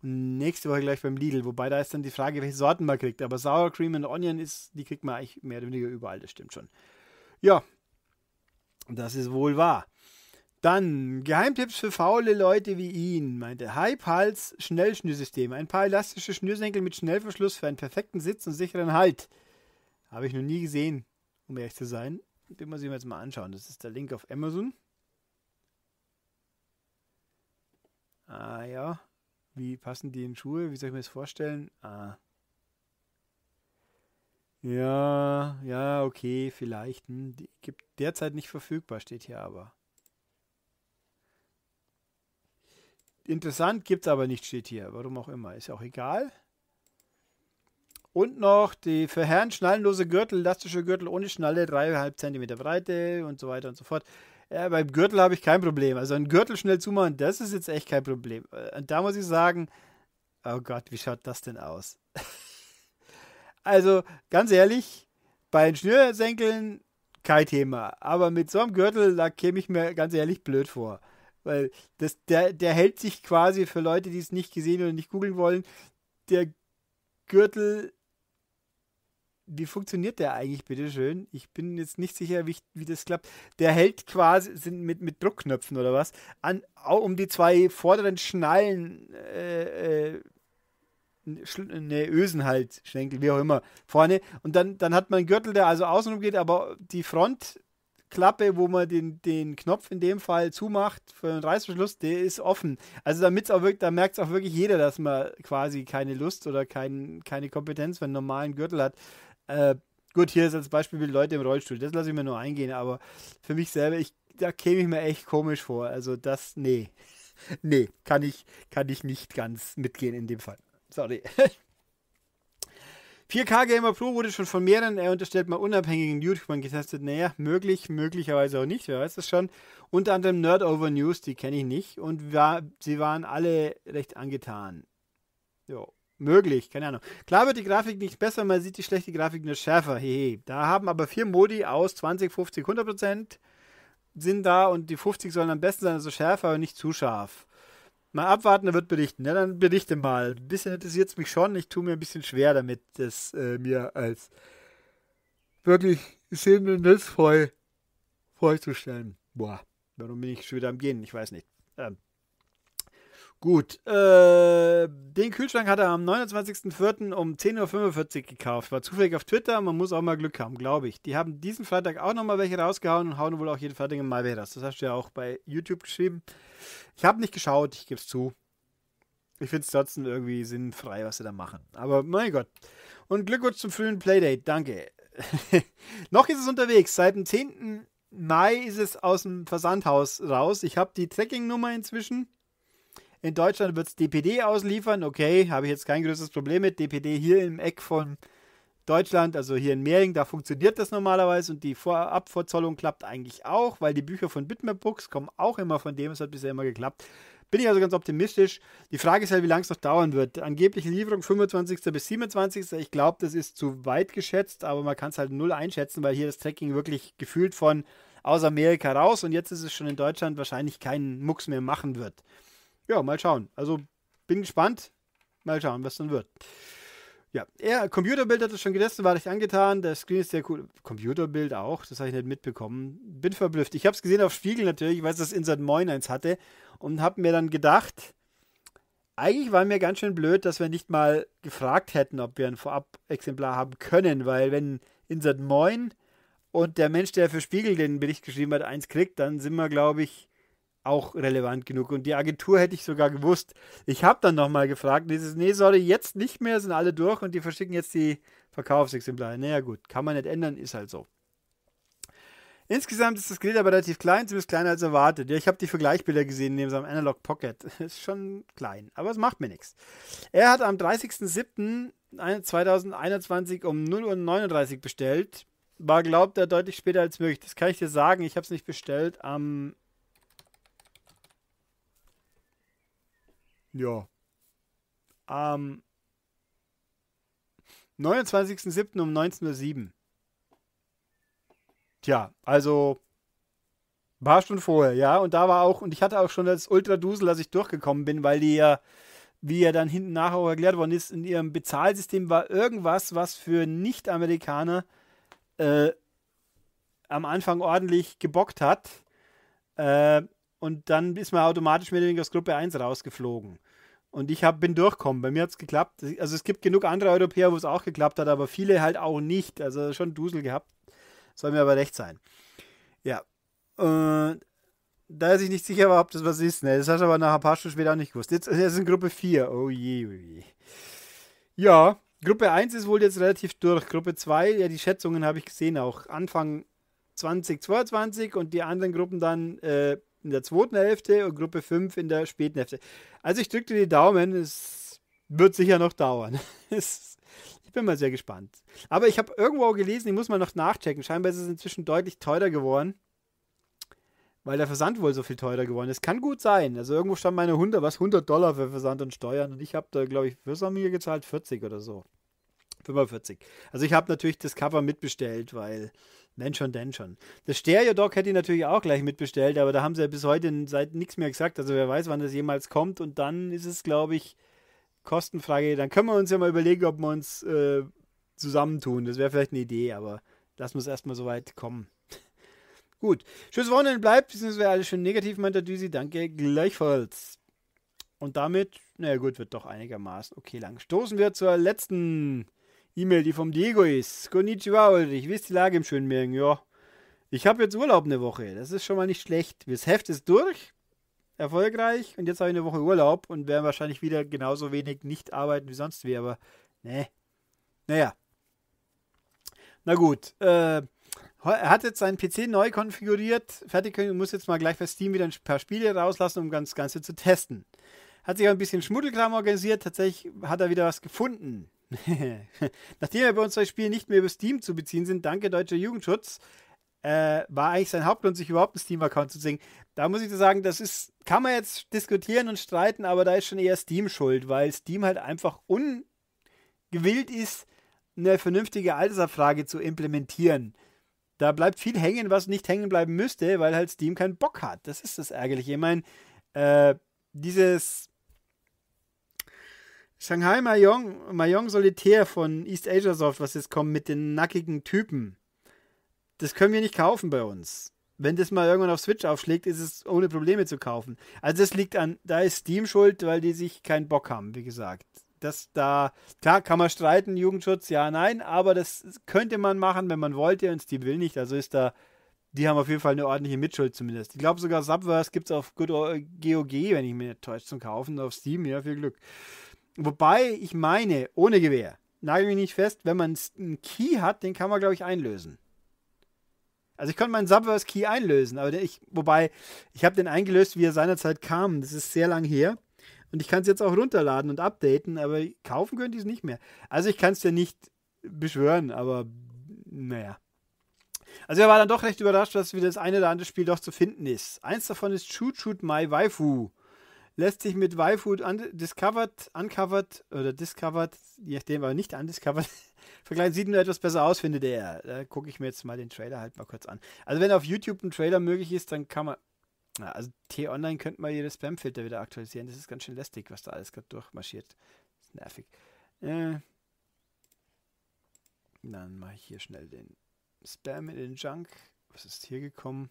nächste Woche gleich beim Lidl. Wobei da ist dann die Frage, welche Sorten man kriegt. Aber Sour Cream und Onion ist, die kriegt man eigentlich mehr oder weniger überall, das stimmt schon. Ja, das ist wohl wahr. Dann Geheimtipps für faule Leute wie ihn, meinte Hype-Hals Schnellschnürsystem. Ein paar elastische Schnürsenkel mit Schnellverschluss für einen perfekten Sitz und sicheren Halt. Habe ich noch nie gesehen, um ehrlich zu sein. Den muss ich mir jetzt mal anschauen. Das ist der Link auf Amazon. Ah ja, wie passen die in Schuhe? Wie soll ich mir das vorstellen? Ah. Ja, ja, okay, vielleicht. Hm, die gibt derzeit nicht verfügbar, steht hier aber. Interessant gibt es aber nicht, steht hier. Warum auch immer. Ist ja auch egal. Und noch die für Herren schnallenlose Gürtel, elastische Gürtel ohne Schnalle, 3,5 cm Breite und so weiter und so fort. Ja, beim Gürtel habe ich kein Problem. Also einen Gürtel schnell zumachen, das ist jetzt echt kein Problem. Äh, und da muss ich sagen, oh Gott, wie schaut das denn aus? also ganz ehrlich, bei den Schnürsenkeln kein Thema. Aber mit so einem Gürtel, da käme ich mir ganz ehrlich blöd vor. Weil das, der, der hält sich quasi für Leute, die es nicht gesehen oder nicht googeln wollen. Der Gürtel wie funktioniert der eigentlich, bitteschön? Ich bin jetzt nicht sicher, wie, wie das klappt. Der hält quasi sind mit, mit Druckknöpfen oder was an, um die zwei vorderen Schnallen, äh, äh, ne, Ösen halt, Schenkel, wie auch immer, vorne. Und dann, dann hat man einen Gürtel, der also außenrum geht, aber die Frontklappe, wo man den, den Knopf in dem Fall zumacht für den Reißverschluss, der ist offen. Also damit auch wirklich, da merkt es auch wirklich jeder, dass man quasi keine Lust oder kein, keine Kompetenz für einen normalen Gürtel hat. Äh, gut, hier ist als Beispiel die Leute im Rollstuhl. Das lasse ich mir nur eingehen, aber für mich selber, ich, da käme ich mir echt komisch vor. Also das, nee. nee, kann ich, kann ich nicht ganz mitgehen in dem Fall. Sorry. 4K Gamer Pro wurde schon von mehreren, er unterstellt mal unabhängigen YouTubern getestet. Naja, möglich, möglicherweise auch nicht, wer weiß das schon. Unter anderem Nerd Over News, die kenne ich nicht. Und war, sie waren alle recht angetan. Jo. Möglich, keine Ahnung. Klar wird die Grafik nicht besser, man sieht die schlechte Grafik nur schärfer. Hehe. Da haben aber vier Modi aus 20, 50, 100 Prozent sind da und die 50 sollen am besten sein, also schärfer, und nicht zu scharf. Mal abwarten, er wird berichten. Ja, ne? dann berichte mal. Ein bisschen interessiert es mich schon. Ich tue mir ein bisschen schwer damit, das äh, mir als wirklich sinnvoll vorzustellen. Boah, warum bin ich schon wieder am Gehen? Ich weiß nicht. Ähm, Gut, äh, den Kühlschrank hat er am 29.04. um 10.45 Uhr gekauft. War zufällig auf Twitter, man muss auch mal Glück haben, glaube ich. Die haben diesen Freitag auch nochmal welche rausgehauen und hauen wohl auch jeden Freitag mal wieder raus. Das hast du ja auch bei YouTube geschrieben. Ich habe nicht geschaut, ich gebe es zu. Ich finde es trotzdem irgendwie sinnfrei, was sie da machen. Aber mein Gott. Und Glückwunsch zum frühen Playdate, danke. Noch ist es unterwegs. Seit dem 10. Mai ist es aus dem Versandhaus raus. Ich habe die Tracking-Nummer inzwischen. In Deutschland wird es DPD ausliefern. Okay, habe ich jetzt kein größeres Problem mit. DPD hier im Eck von Deutschland, also hier in Mering, da funktioniert das normalerweise und die Vor klappt eigentlich auch, weil die Bücher von Bitmap Books kommen auch immer von dem, es hat bisher immer geklappt. Bin ich also ganz optimistisch. Die Frage ist halt, wie lange es noch dauern wird. Angebliche Lieferung 25. bis 27. Ich glaube, das ist zu weit geschätzt, aber man kann es halt null einschätzen, weil hier das Tracking wirklich gefühlt von aus Amerika raus und jetzt ist es schon in Deutschland wahrscheinlich keinen Mucks mehr machen wird ja, mal schauen. Also bin gespannt. Mal schauen, was dann wird. Ja, er, Computerbild es schon getestet, war ich angetan. Der Screen ist sehr cool. Computerbild auch, das habe ich nicht mitbekommen. Bin verblüfft. Ich habe es gesehen auf Spiegel natürlich, weil es das Insert Moin eins hatte und habe mir dann gedacht, eigentlich war mir ganz schön blöd, dass wir nicht mal gefragt hätten, ob wir ein Vorab-Exemplar haben können, weil wenn Insert Moin und der Mensch, der für Spiegel den Bericht geschrieben hat, eins kriegt, dann sind wir, glaube ich, auch relevant genug. Und die Agentur hätte ich sogar gewusst. Ich habe dann nochmal gefragt. Dieses, nee, sorry, jetzt nicht mehr, sind alle durch und die verschicken jetzt die Verkaufsexemplare. Naja, gut, kann man nicht ändern, ist halt so. Insgesamt ist das Gerät aber relativ klein, zumindest kleiner als erwartet. Ja, ich habe die Vergleichbilder gesehen neben seinem Analog Pocket. Ist schon klein, aber es macht mir nichts. Er hat am 30.07.2021 um 0.39 Uhr bestellt. War, glaubt er, deutlich später als möglich. Das kann ich dir sagen. Ich habe es nicht bestellt am Ja. Am 29.07. um 19.07 Uhr. Tja, also ein paar Stunden vorher, ja. Und da war auch, und ich hatte auch schon das Ultradusel, dass ich durchgekommen bin, weil die ja, wie ja dann hinten nachher auch erklärt worden ist, in ihrem Bezahlsystem war irgendwas, was für Nicht-Amerikaner äh, am Anfang ordentlich gebockt hat. Äh, und dann ist man automatisch mehr oder weniger aus Gruppe 1 rausgeflogen. Und ich hab, bin durchgekommen. Bei mir hat es geklappt. Also es gibt genug andere Europäer, wo es auch geklappt hat, aber viele halt auch nicht. Also schon Dusel gehabt. Soll mir aber recht sein. Ja. Äh, da ich nicht sicher ob das was ist. Ne? Das hast du aber nach ein paar Stunden später auch nicht gewusst. Jetzt, jetzt in Gruppe 4. Oh je, oh je. Ja, Gruppe 1 ist wohl jetzt relativ durch. Gruppe 2, ja, die Schätzungen habe ich gesehen auch. Anfang 2022 und die anderen Gruppen dann äh, in der zweiten Hälfte und Gruppe 5 in der späten Hälfte. Also ich drücke dir die Daumen, es wird sicher noch dauern. es, ich bin mal sehr gespannt. Aber ich habe irgendwo auch gelesen, ich muss mal noch nachchecken. Scheinbar ist es inzwischen deutlich teurer geworden, weil der Versand wohl so viel teurer geworden ist. Kann gut sein. Also irgendwo stand meine 100, was 100 Dollar für Versand und Steuern und ich habe da, glaube ich, was haben wir gezahlt? 40 oder so. 45. Also ich habe natürlich das Cover mitbestellt, weil wenn schon, denn schon. Das Stereo-Doc hätte ich natürlich auch gleich mitbestellt, aber da haben sie ja bis heute seit nichts mehr gesagt. Also wer weiß, wann das jemals kommt. Und dann ist es, glaube ich, Kostenfrage. Dann können wir uns ja mal überlegen, ob wir uns äh, zusammentun. Das wäre vielleicht eine Idee, aber das muss erstmal so weit kommen. Gut. Schönes Wochenende bleibt, beziehungsweise alles schön negativ, meint der Düsi. Danke gleichfalls. Und damit, naja gut, wird doch einigermaßen okay lang. Stoßen wir zur letzten E-Mail, die vom Diego ist. Konnichiwa, Ulrich. Wie ist die Lage im schönen Mering? Ja, ich habe jetzt Urlaub eine Woche. Das ist schon mal nicht schlecht. Das Heft ist durch. Erfolgreich. Und jetzt habe ich eine Woche Urlaub und werden wahrscheinlich wieder genauso wenig nicht arbeiten wie sonst wie. Aber, ne. Naja. Na gut. Äh, er hat jetzt seinen PC neu konfiguriert. Fertig und muss jetzt mal gleich bei Steam wieder ein paar Spiele rauslassen, um das Ganze zu testen. Hat sich auch ein bisschen Schmuddelkram organisiert. Tatsächlich hat er wieder was gefunden. Nachdem wir bei uns zwei Spielen nicht mehr über Steam zu beziehen sind, danke Deutscher Jugendschutz, äh, war eigentlich sein Hauptgrund, sich überhaupt einen Steam-Account zu zwingen. Da muss ich sagen, das ist, kann man jetzt diskutieren und streiten, aber da ist schon eher Steam schuld, weil Steam halt einfach ungewillt ist, eine vernünftige Altersabfrage zu implementieren. Da bleibt viel hängen, was nicht hängen bleiben müsste, weil halt Steam keinen Bock hat. Das ist das Ärgerliche. Ich meine, äh, dieses Shanghai Mahjong, Mahjong Solitär von East Asia Soft, was jetzt kommt mit den nackigen Typen. Das können wir nicht kaufen bei uns. Wenn das mal irgendwann auf Switch aufschlägt, ist es ohne Probleme zu kaufen. Also das liegt an, da ist Steam schuld, weil die sich keinen Bock haben, wie gesagt. Das da, klar, kann man streiten, Jugendschutz, ja, nein, aber das könnte man machen, wenn man wollte und Steam will nicht. Also ist da, die haben auf jeden Fall eine ordentliche Mitschuld zumindest. Ich glaube sogar Subverse gibt es auf GOG, wenn ich mich täusche, zum Kaufen auf Steam, ja, viel Glück. Wobei ich meine, ohne Gewehr, nagel mich nicht fest, wenn man einen Key hat, den kann man, glaube ich, einlösen. Also ich konnte meinen Subverse Key einlösen, aber ich, wobei, ich habe den eingelöst, wie er seinerzeit kam. Das ist sehr lang her. Und ich kann es jetzt auch runterladen und updaten, aber kaufen könnte ich es nicht mehr. Also ich kann es dir nicht beschwören, aber naja. Also er war dann doch recht überrascht, dass wieder das eine oder andere Spiel doch zu finden ist. Eins davon ist Shoot Shoot My Waifu lässt sich mit Y-Food un discovered, uncovered oder discovered, je nachdem, aber nicht undiscovered, vergleichen. Sieht nur etwas besser aus, findet er. Da gucke ich mir jetzt mal den Trailer halt mal kurz an. Also, wenn auf YouTube ein Trailer möglich ist, dann kann man. Na, also, T-Online könnte man jede Spam-Filter wieder aktualisieren. Das ist ganz schön lästig, was da alles gerade durchmarschiert. Das ist nervig. Äh, dann mache ich hier schnell den Spam in den Junk. Was ist hier gekommen?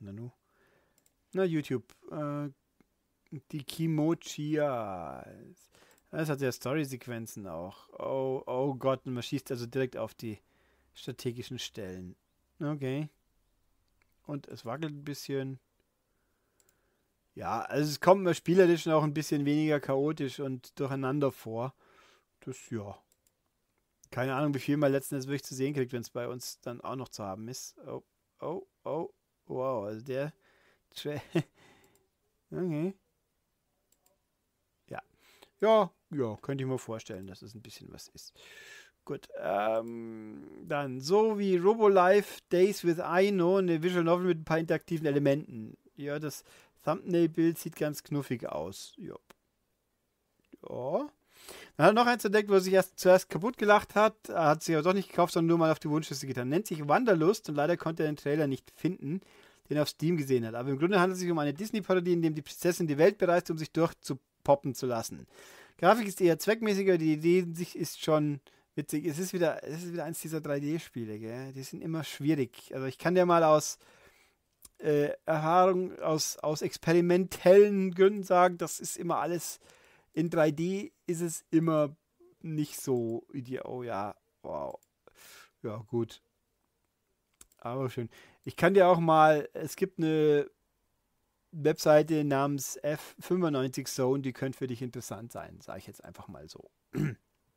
Nanu. Na, YouTube. Äh, die Kimochias. Das hat ja Story-Sequenzen auch. Oh, oh Gott, und man schießt also direkt auf die strategischen Stellen. Okay. Und es wackelt ein bisschen. Ja, also es kommt mir spielerisch auch ein bisschen weniger chaotisch und durcheinander vor. Das, ja. Keine Ahnung, wie viel man letzten wirklich zu sehen kriegt, wenn es bei uns dann auch noch zu haben ist. Oh, oh, oh, wow. Also der Zwei. Okay. Ja. Ja, ja, könnte ich mir vorstellen, dass es ein bisschen was ist. Gut, ähm, dann so wie Robolife Days with Aino, eine Visual Novel mit ein paar interaktiven Elementen. Ja, das Thumbnail-Bild sieht ganz knuffig aus. Ja. ja. Dann hat noch eins entdeckt, wo er sich erst zuerst kaputt gelacht hat, hat sich aber doch nicht gekauft, sondern nur mal auf die Wunschliste getan. Nennt sich Wanderlust und leider konnte er den Trailer nicht finden den er auf Steam gesehen hat. Aber im Grunde handelt es sich um eine Disney-Parodie, in dem die Prinzessin die Welt bereist, um sich durchzupoppen zu lassen. Grafik ist eher zweckmäßiger, die Idee in sich ist schon witzig. Es ist wieder, es ist wieder eins dieser 3D-Spiele, gell? Die sind immer schwierig. Also ich kann dir mal aus äh, Erfahrung, aus, aus experimentellen Gründen sagen, das ist immer alles. In 3D ist es immer nicht so ideal. Oh ja, wow. Ja, gut. Aber schön. Ich kann dir auch mal, es gibt eine Webseite namens F95 Zone, die könnte für dich interessant sein, sage ich jetzt einfach mal so.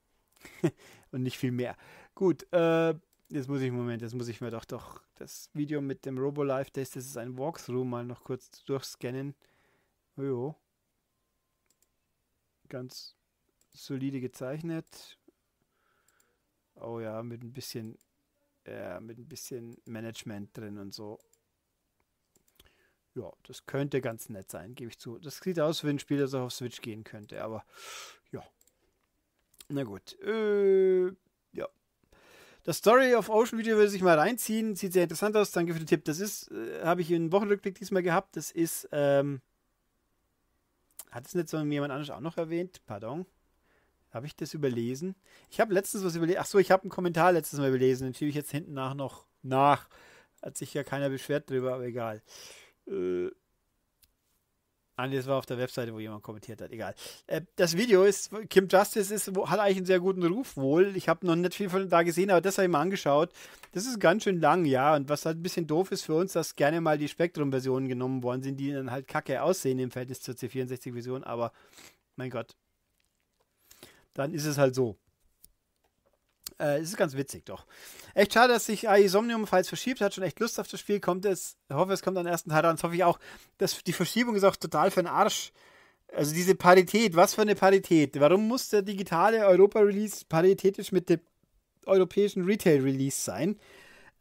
Und nicht viel mehr. Gut, äh, jetzt muss ich, Moment, jetzt muss ich mir doch doch das Video mit dem Robolife-Test, das ist ein Walkthrough, mal noch kurz durchscannen. Jo. Ganz solide gezeichnet. Oh ja, mit ein bisschen äh, mit ein bisschen Management drin und so. Ja, das könnte ganz nett sein, gebe ich zu. Das sieht aus wie ein Spiel, das auch auf Switch gehen könnte, aber ja. Na gut. Äh, ja. Das Story of Ocean Video würde ich mal reinziehen. Sieht sehr interessant aus. Danke für den Tipp. Das ist, äh, habe ich im Wochenrückblick diesmal gehabt. Das ist, ähm, hat es nicht so jemand anders auch noch erwähnt? Pardon. Habe ich das überlesen? Ich habe letztens was überlesen. Achso, ich habe einen Kommentar letztes Mal überlesen. Den schiebe ich jetzt hinten nach noch nach. Hat sich ja keiner beschwert drüber, aber egal. Äh. Ah, das war auf der Webseite, wo jemand kommentiert hat. Egal. Äh, das Video ist, Kim Justice ist, hat eigentlich einen sehr guten Ruf wohl. Ich habe noch nicht viel von da gesehen, aber das habe ich mir angeschaut. Das ist ganz schön lang, ja. Und was halt ein bisschen doof ist für uns, dass gerne mal die Spektrum-Versionen genommen worden sind, die dann halt kacke aussehen im Verhältnis zur C64-Version. Aber mein Gott, dann ist es halt so. Äh, es ist ganz witzig doch. Echt schade, dass sich Aisomnium, falls verschiebt, hat schon echt Lust auf das Spiel, kommt es, hoffe es kommt am ersten Teil ran, das hoffe ich auch. Das, die Verschiebung ist auch total für den Arsch. Also diese Parität, was für eine Parität. Warum muss der digitale Europa-Release paritätisch mit dem europäischen Retail-Release sein?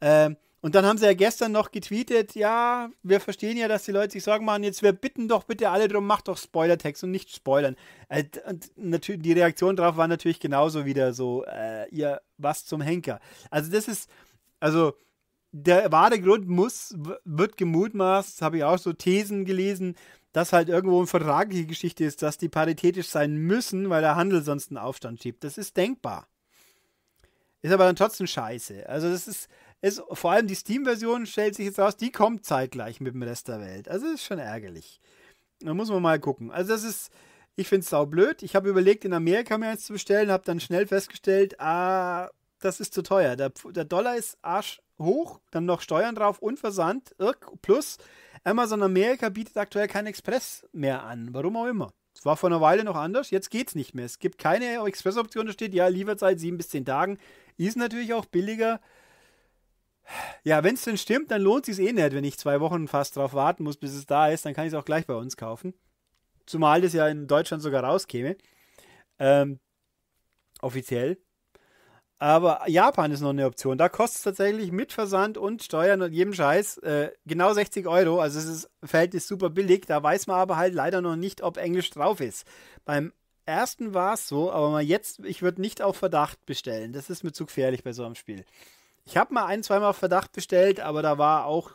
Ähm, und dann haben sie ja gestern noch getweetet, ja, wir verstehen ja, dass die Leute sich Sorgen machen, jetzt wir bitten doch bitte alle drum, macht doch Spoilertext und nicht spoilern. Äh, und natürlich, die Reaktion darauf war natürlich genauso wieder so, äh, ihr, was zum Henker. Also das ist, also der wahre Grund muss, wird gemutmaßt, habe ich auch so Thesen gelesen, dass halt irgendwo eine vertragliche Geschichte ist, dass die paritätisch sein müssen, weil der Handel sonst einen Aufstand schiebt. Das ist denkbar. Ist aber dann trotzdem scheiße. Also das ist, ist, vor allem die Steam-Version stellt sich jetzt raus, die kommt zeitgleich mit dem Rest der Welt. Also das ist schon ärgerlich. Da muss man mal gucken. Also das ist, ich finde es saublöd. Ich habe überlegt, in Amerika mir eins zu bestellen, habe dann schnell festgestellt, ah, das ist zu teuer. Der, der Dollar ist arsch hoch, dann noch Steuern drauf und Versand. Plus, Amazon Amerika bietet aktuell keinen Express mehr an. Warum auch immer. Es war vor einer Weile noch anders, jetzt geht es nicht mehr. Es gibt keine Express-Option, da steht, ja, Lieferzeit 7 bis 10 Tagen. Ist natürlich auch billiger ja, wenn es denn stimmt, dann lohnt es eh nicht, wenn ich zwei Wochen fast drauf warten muss, bis es da ist. Dann kann ich es auch gleich bei uns kaufen. Zumal das ja in Deutschland sogar rauskäme. Ähm, offiziell. Aber Japan ist noch eine Option. Da kostet es tatsächlich mit Versand und Steuern und jedem Scheiß äh, genau 60 Euro. Also es ist, Verhältnis super billig. Da weiß man aber halt leider noch nicht, ob Englisch drauf ist. Beim ersten war es so, aber mal jetzt, ich würde nicht auf Verdacht bestellen. Das ist mir zu gefährlich bei so einem Spiel. Ich habe mal ein, zweimal Verdacht bestellt, aber da war auch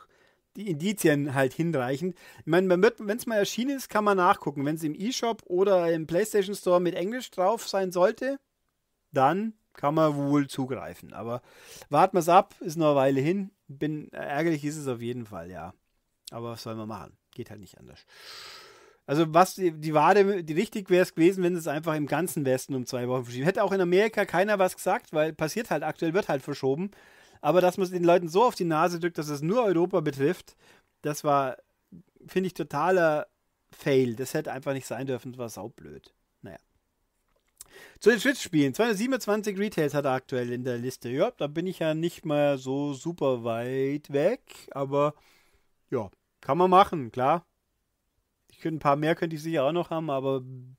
die Indizien halt hinreichend. Ich meine, wenn es mal erschienen ist, kann man nachgucken. Wenn es im E-Shop oder im PlayStation Store mit Englisch drauf sein sollte, dann kann man wohl zugreifen. Aber warten wir es ab, ist noch eine Weile hin. Bin, äh, ärgerlich ist es auf jeden Fall, ja. Aber was soll man machen? Geht halt nicht anders. Also was die, die Wade, die richtig wäre es gewesen, wenn es einfach im ganzen Westen um zwei Wochen verschieben. Hätte auch in Amerika keiner was gesagt, weil passiert halt aktuell, wird halt verschoben. Aber dass man den Leuten so auf die Nase drückt, dass es nur Europa betrifft, das war, finde ich, totaler Fail. Das hätte einfach nicht sein dürfen, das war saublöd. Naja. Zu den Switch-Spielen. 227 Retails hat er aktuell in der Liste. Ja, da bin ich ja nicht mal so super weit weg, aber ja, kann man machen, klar. Ich könnte ein paar mehr könnte ich sicher auch noch haben, aber ein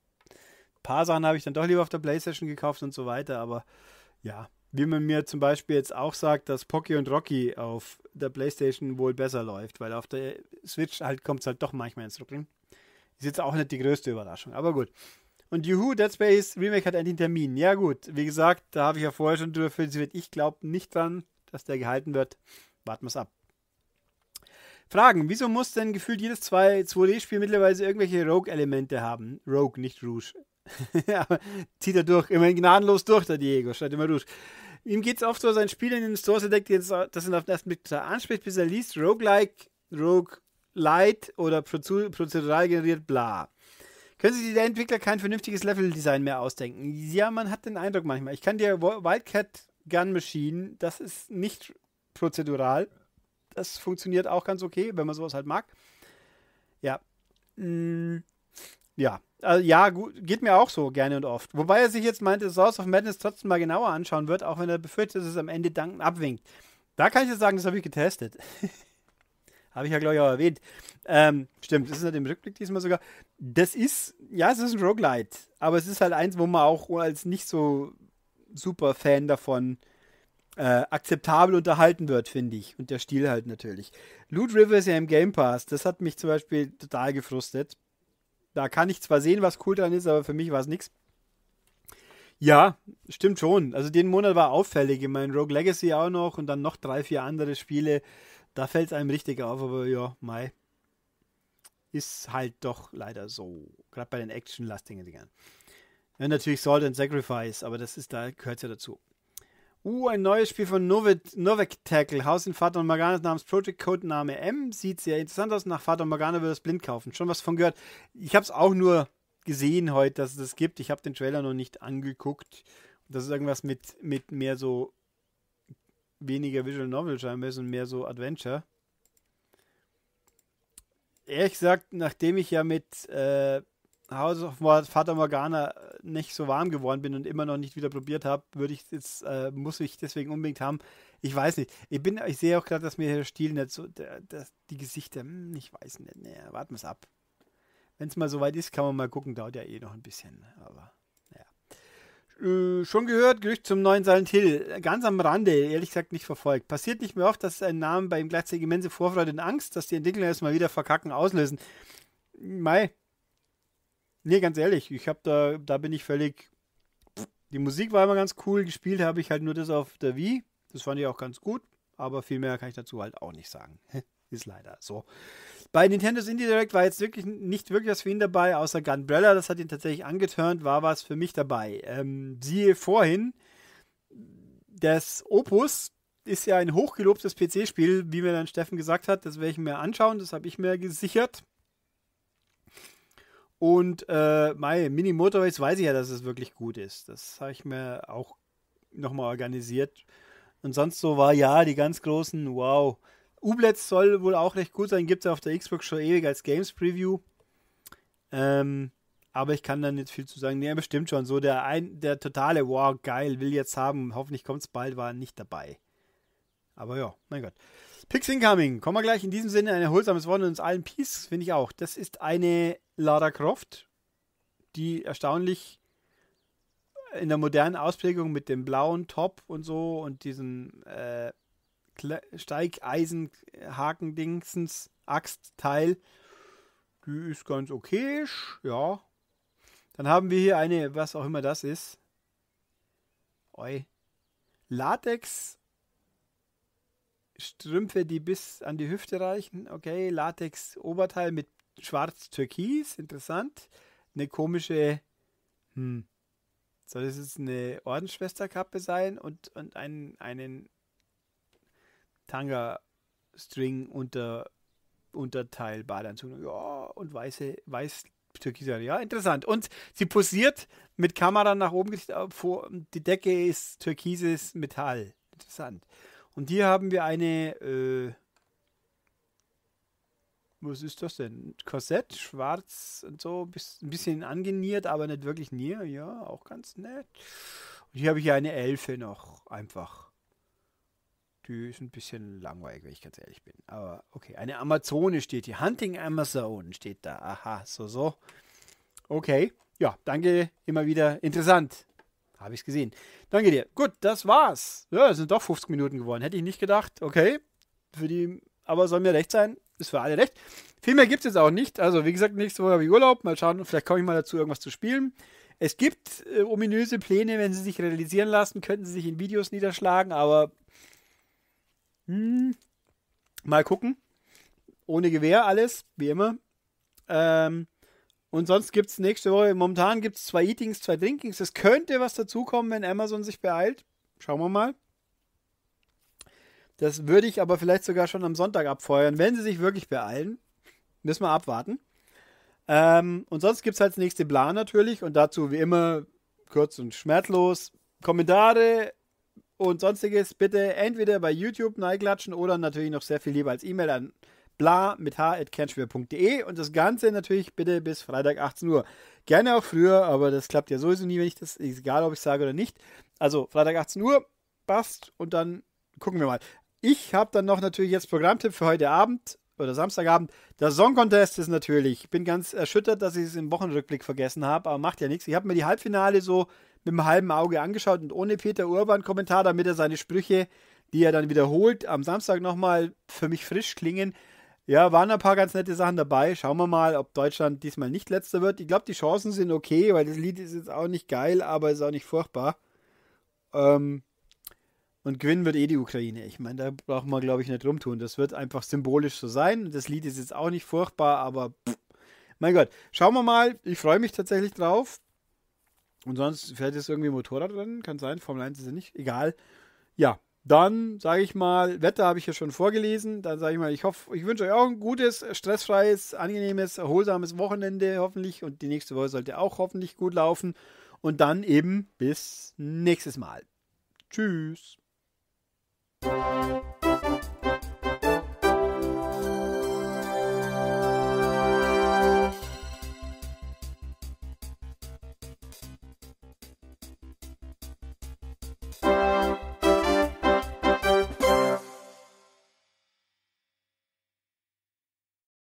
paar Sachen habe ich dann doch lieber auf der Playstation gekauft und so weiter, aber ja, wie man mir zum Beispiel jetzt auch sagt, dass Pocky und Rocky auf der Playstation wohl besser läuft, weil auf der Switch halt kommt es halt doch manchmal ins Ruckeln. Ist jetzt auch nicht die größte Überraschung, aber gut. Und Juhu, Dead Space Remake hat einen Termin. Ja, gut, wie gesagt, da habe ich ja vorher schon drüber philosophiert. Ich glaube nicht dran, dass der gehalten wird. Warten wir es ab. Fragen: Wieso muss denn gefühlt jedes 2D-Spiel mittlerweile irgendwelche Rogue-Elemente haben? Rogue, nicht Rouge. Aber zieht er durch, immerhin gnadenlos durch, der Diego, statt immer Rouge ihm geht es oft so, sein Spiel in den Stores entdeckt, das ihn auf den ersten Blick anspricht, bis er liest, Roguelike, Rogue Light oder prozedural generiert, bla. Können sich die Entwickler kein vernünftiges Level-Design mehr ausdenken? Ja, man hat den Eindruck manchmal. Ich kann dir Wildcat Gun Machine, das ist nicht prozedural. Das funktioniert auch ganz okay, wenn man sowas halt mag. Ja. Hm. Ja, also, ja, gut, geht mir auch so gerne und oft. Wobei er sich jetzt meinte, Source of Madness trotzdem mal genauer anschauen wird, auch wenn er befürchtet, dass es am Ende Danken abwinkt. Da kann ich jetzt sagen, das habe ich getestet. habe ich ja, glaube ich, auch erwähnt. Ähm, stimmt, das ist halt im Rückblick diesmal sogar. Das ist, ja, es ist ein Roguelite, aber es ist halt eins, wo man auch als nicht so super Fan davon äh, akzeptabel unterhalten wird, finde ich. Und der Stil halt natürlich. Loot River ist ja im Game Pass. Das hat mich zum Beispiel total gefrustet. Da kann ich zwar sehen, was cool dran ist, aber für mich war es nichts. Ja, stimmt schon. Also den Monat war auffällig. Ich meine, Rogue Legacy auch noch und dann noch drei, vier andere Spiele. Da fällt es einem richtig auf, aber ja, Mai. Ist halt doch leider so. Gerade bei den Action-lastigen Dingern. Ja, natürlich Salt and Sacrifice, aber das ist, da gehört ja dazu. Uh, ein neues Spiel von Novit, Novik Tackle. Haus in Vater und Morgana namens Project Codename M. Sieht sehr interessant aus. Nach Vater und Morgana würde es blind kaufen. Schon was von gehört. Ich habe es auch nur gesehen heute, dass es das gibt. Ich habe den Trailer noch nicht angeguckt. Das ist irgendwas mit, mit mehr so weniger Visual Novel scheinbar und mehr so Adventure. Ehrlich gesagt, nachdem ich ja mit äh, House of Vater Morgana äh, nicht so warm geworden bin und immer noch nicht wieder probiert habe, würde ich jetzt, äh, muss ich deswegen unbedingt haben. Ich weiß nicht. Ich bin, ich sehe auch gerade, dass mir der Stil nicht so, der, der, die Gesichter, hm, ich weiß nicht. Nee, warten wir es ab. Wenn es mal soweit ist, kann man mal gucken. Dauert ja eh noch ein bisschen, aber naja. Äh, schon gehört, Gerücht zum neuen Silent Hill. Ganz am Rande, ehrlich gesagt nicht verfolgt. Passiert nicht mehr oft, dass ein Name bei ihm gleichzeitig immense Vorfreude und Angst, dass die Entwickler es mal wieder verkacken auslösen. Mai, Nee, ganz ehrlich, ich habe da, da bin ich völlig. Die Musik war immer ganz cool, gespielt habe ich halt nur das auf der Wii. Das fand ich auch ganz gut, aber viel mehr kann ich dazu halt auch nicht sagen. Ist leider so. Bei Nintendo's Indie Direct war jetzt wirklich nicht wirklich was für ihn dabei, außer Gunbrella, das hat ihn tatsächlich angeturnt, war was für mich dabei. Ähm, siehe vorhin, das Opus ist ja ein hochgelobtes PC-Spiel, wie mir dann Steffen gesagt hat, das werde ich mir anschauen, das habe ich mir gesichert. Und äh, mein Mini Motorways weiß ich ja, dass es wirklich gut ist. Das habe ich mir auch nochmal organisiert. Und sonst so war ja die ganz großen, wow. Ublets soll wohl auch recht gut sein, gibt es ja auf der Xbox schon ewig als Games Preview. Ähm, aber ich kann da nicht viel zu sagen. Nee, bestimmt schon. So der ein, der totale, wow, geil, will jetzt haben, hoffentlich kommt es bald, war nicht dabei. Aber ja, mein Gott. Picks Incoming, kommen wir gleich. In diesem Sinne ein erholsames Wort und uns allen Peace, finde ich auch. Das ist eine Lara Croft, die erstaunlich in der modernen Ausprägung mit dem blauen Top und so und diesem äh, Steigeisen-Haken-Dingsens Axtteil, die ist ganz okay, ja. Dann haben wir hier eine, was auch immer das ist. Oi. Latex Strümpfe, die bis an die Hüfte reichen. Okay, Latex-Oberteil mit schwarz-türkis, interessant. Eine komische, hm, soll das jetzt eine Ordensschwesterkappe sein und, und einen, einen Tanga-String unter, Unterteil, Badeanzug. Ja, und weiße, weiß türkiser, ja, interessant. Und sie posiert mit Kamera nach oben, äh, die Decke ist türkises Metall. Interessant. Und hier haben wir eine, äh, was ist das denn? Korsett, schwarz und so, bis, ein bisschen angeniert, aber nicht wirklich nier. Ja, auch ganz nett. Und hier habe ich eine Elfe noch, einfach. Die ist ein bisschen langweilig, wenn ich ganz ehrlich bin. Aber okay, eine Amazone steht hier. Hunting Amazon steht da. Aha, so, so. Okay, ja, danke immer wieder. Interessant. Habe ich es gesehen. Danke dir. Gut, das war's. Ja, es sind doch 50 Minuten geworden. Hätte ich nicht gedacht. Okay. Für die, aber soll mir recht sein. Ist für alle recht. Viel mehr gibt es jetzt auch nicht. Also, wie gesagt, nächste Woche habe ich Urlaub. Mal schauen, vielleicht komme ich mal dazu, irgendwas zu spielen. Es gibt äh, ominöse Pläne, wenn sie sich realisieren lassen, könnten sie sich in Videos niederschlagen, aber hm, mal gucken. Ohne Gewehr alles, wie immer. Ähm, und sonst gibt es nächste Woche, momentan gibt es zwei Eatings, zwei Drinkings. Es könnte was dazukommen, wenn Amazon sich beeilt. Schauen wir mal. Das würde ich aber vielleicht sogar schon am Sonntag abfeuern, wenn sie sich wirklich beeilen. Müssen wir abwarten. Ähm, und sonst gibt es halt das nächste Plan natürlich. Und dazu wie immer kurz und schmerzlos. Kommentare und sonstiges bitte entweder bei YouTube neiglatschen oder natürlich noch sehr viel lieber als E-Mail an bla mit h.kernschwer.de und das Ganze natürlich bitte bis Freitag 18 Uhr. Gerne auch früher, aber das klappt ja sowieso nie, wenn ich das, egal ob ich sage oder nicht. Also Freitag 18 Uhr, passt und dann gucken wir mal. Ich habe dann noch natürlich jetzt Programmtipp für heute Abend oder Samstagabend. Der Song Contest ist natürlich. Ich bin ganz erschüttert, dass ich es im Wochenrückblick vergessen habe, aber macht ja nichts. Ich habe mir die Halbfinale so mit einem halben Auge angeschaut und ohne Peter Urban Kommentar, damit er seine Sprüche, die er dann wiederholt, am Samstag nochmal für mich frisch klingen. Ja, waren ein paar ganz nette Sachen dabei. Schauen wir mal, ob Deutschland diesmal nicht letzter wird. Ich glaube, die Chancen sind okay, weil das Lied ist jetzt auch nicht geil, aber ist auch nicht furchtbar. Ähm, und gewinnen wird eh die Ukraine. Ich meine, da brauchen wir, glaube ich, nicht rumtun. Das wird einfach symbolisch so sein. Das Lied ist jetzt auch nicht furchtbar, aber pff. mein Gott. Schauen wir mal. Ich freue mich tatsächlich drauf. Und sonst fährt jetzt irgendwie Motorrad drin. Kann sein. Formel 1 ist ja nicht. Egal. Ja, dann sage ich mal, Wetter habe ich ja schon vorgelesen. Dann sage ich mal, ich hoffe, ich wünsche euch auch ein gutes, stressfreies, angenehmes, erholsames Wochenende hoffentlich. Und die nächste Woche sollte auch hoffentlich gut laufen. Und dann eben bis nächstes Mal. Tschüss.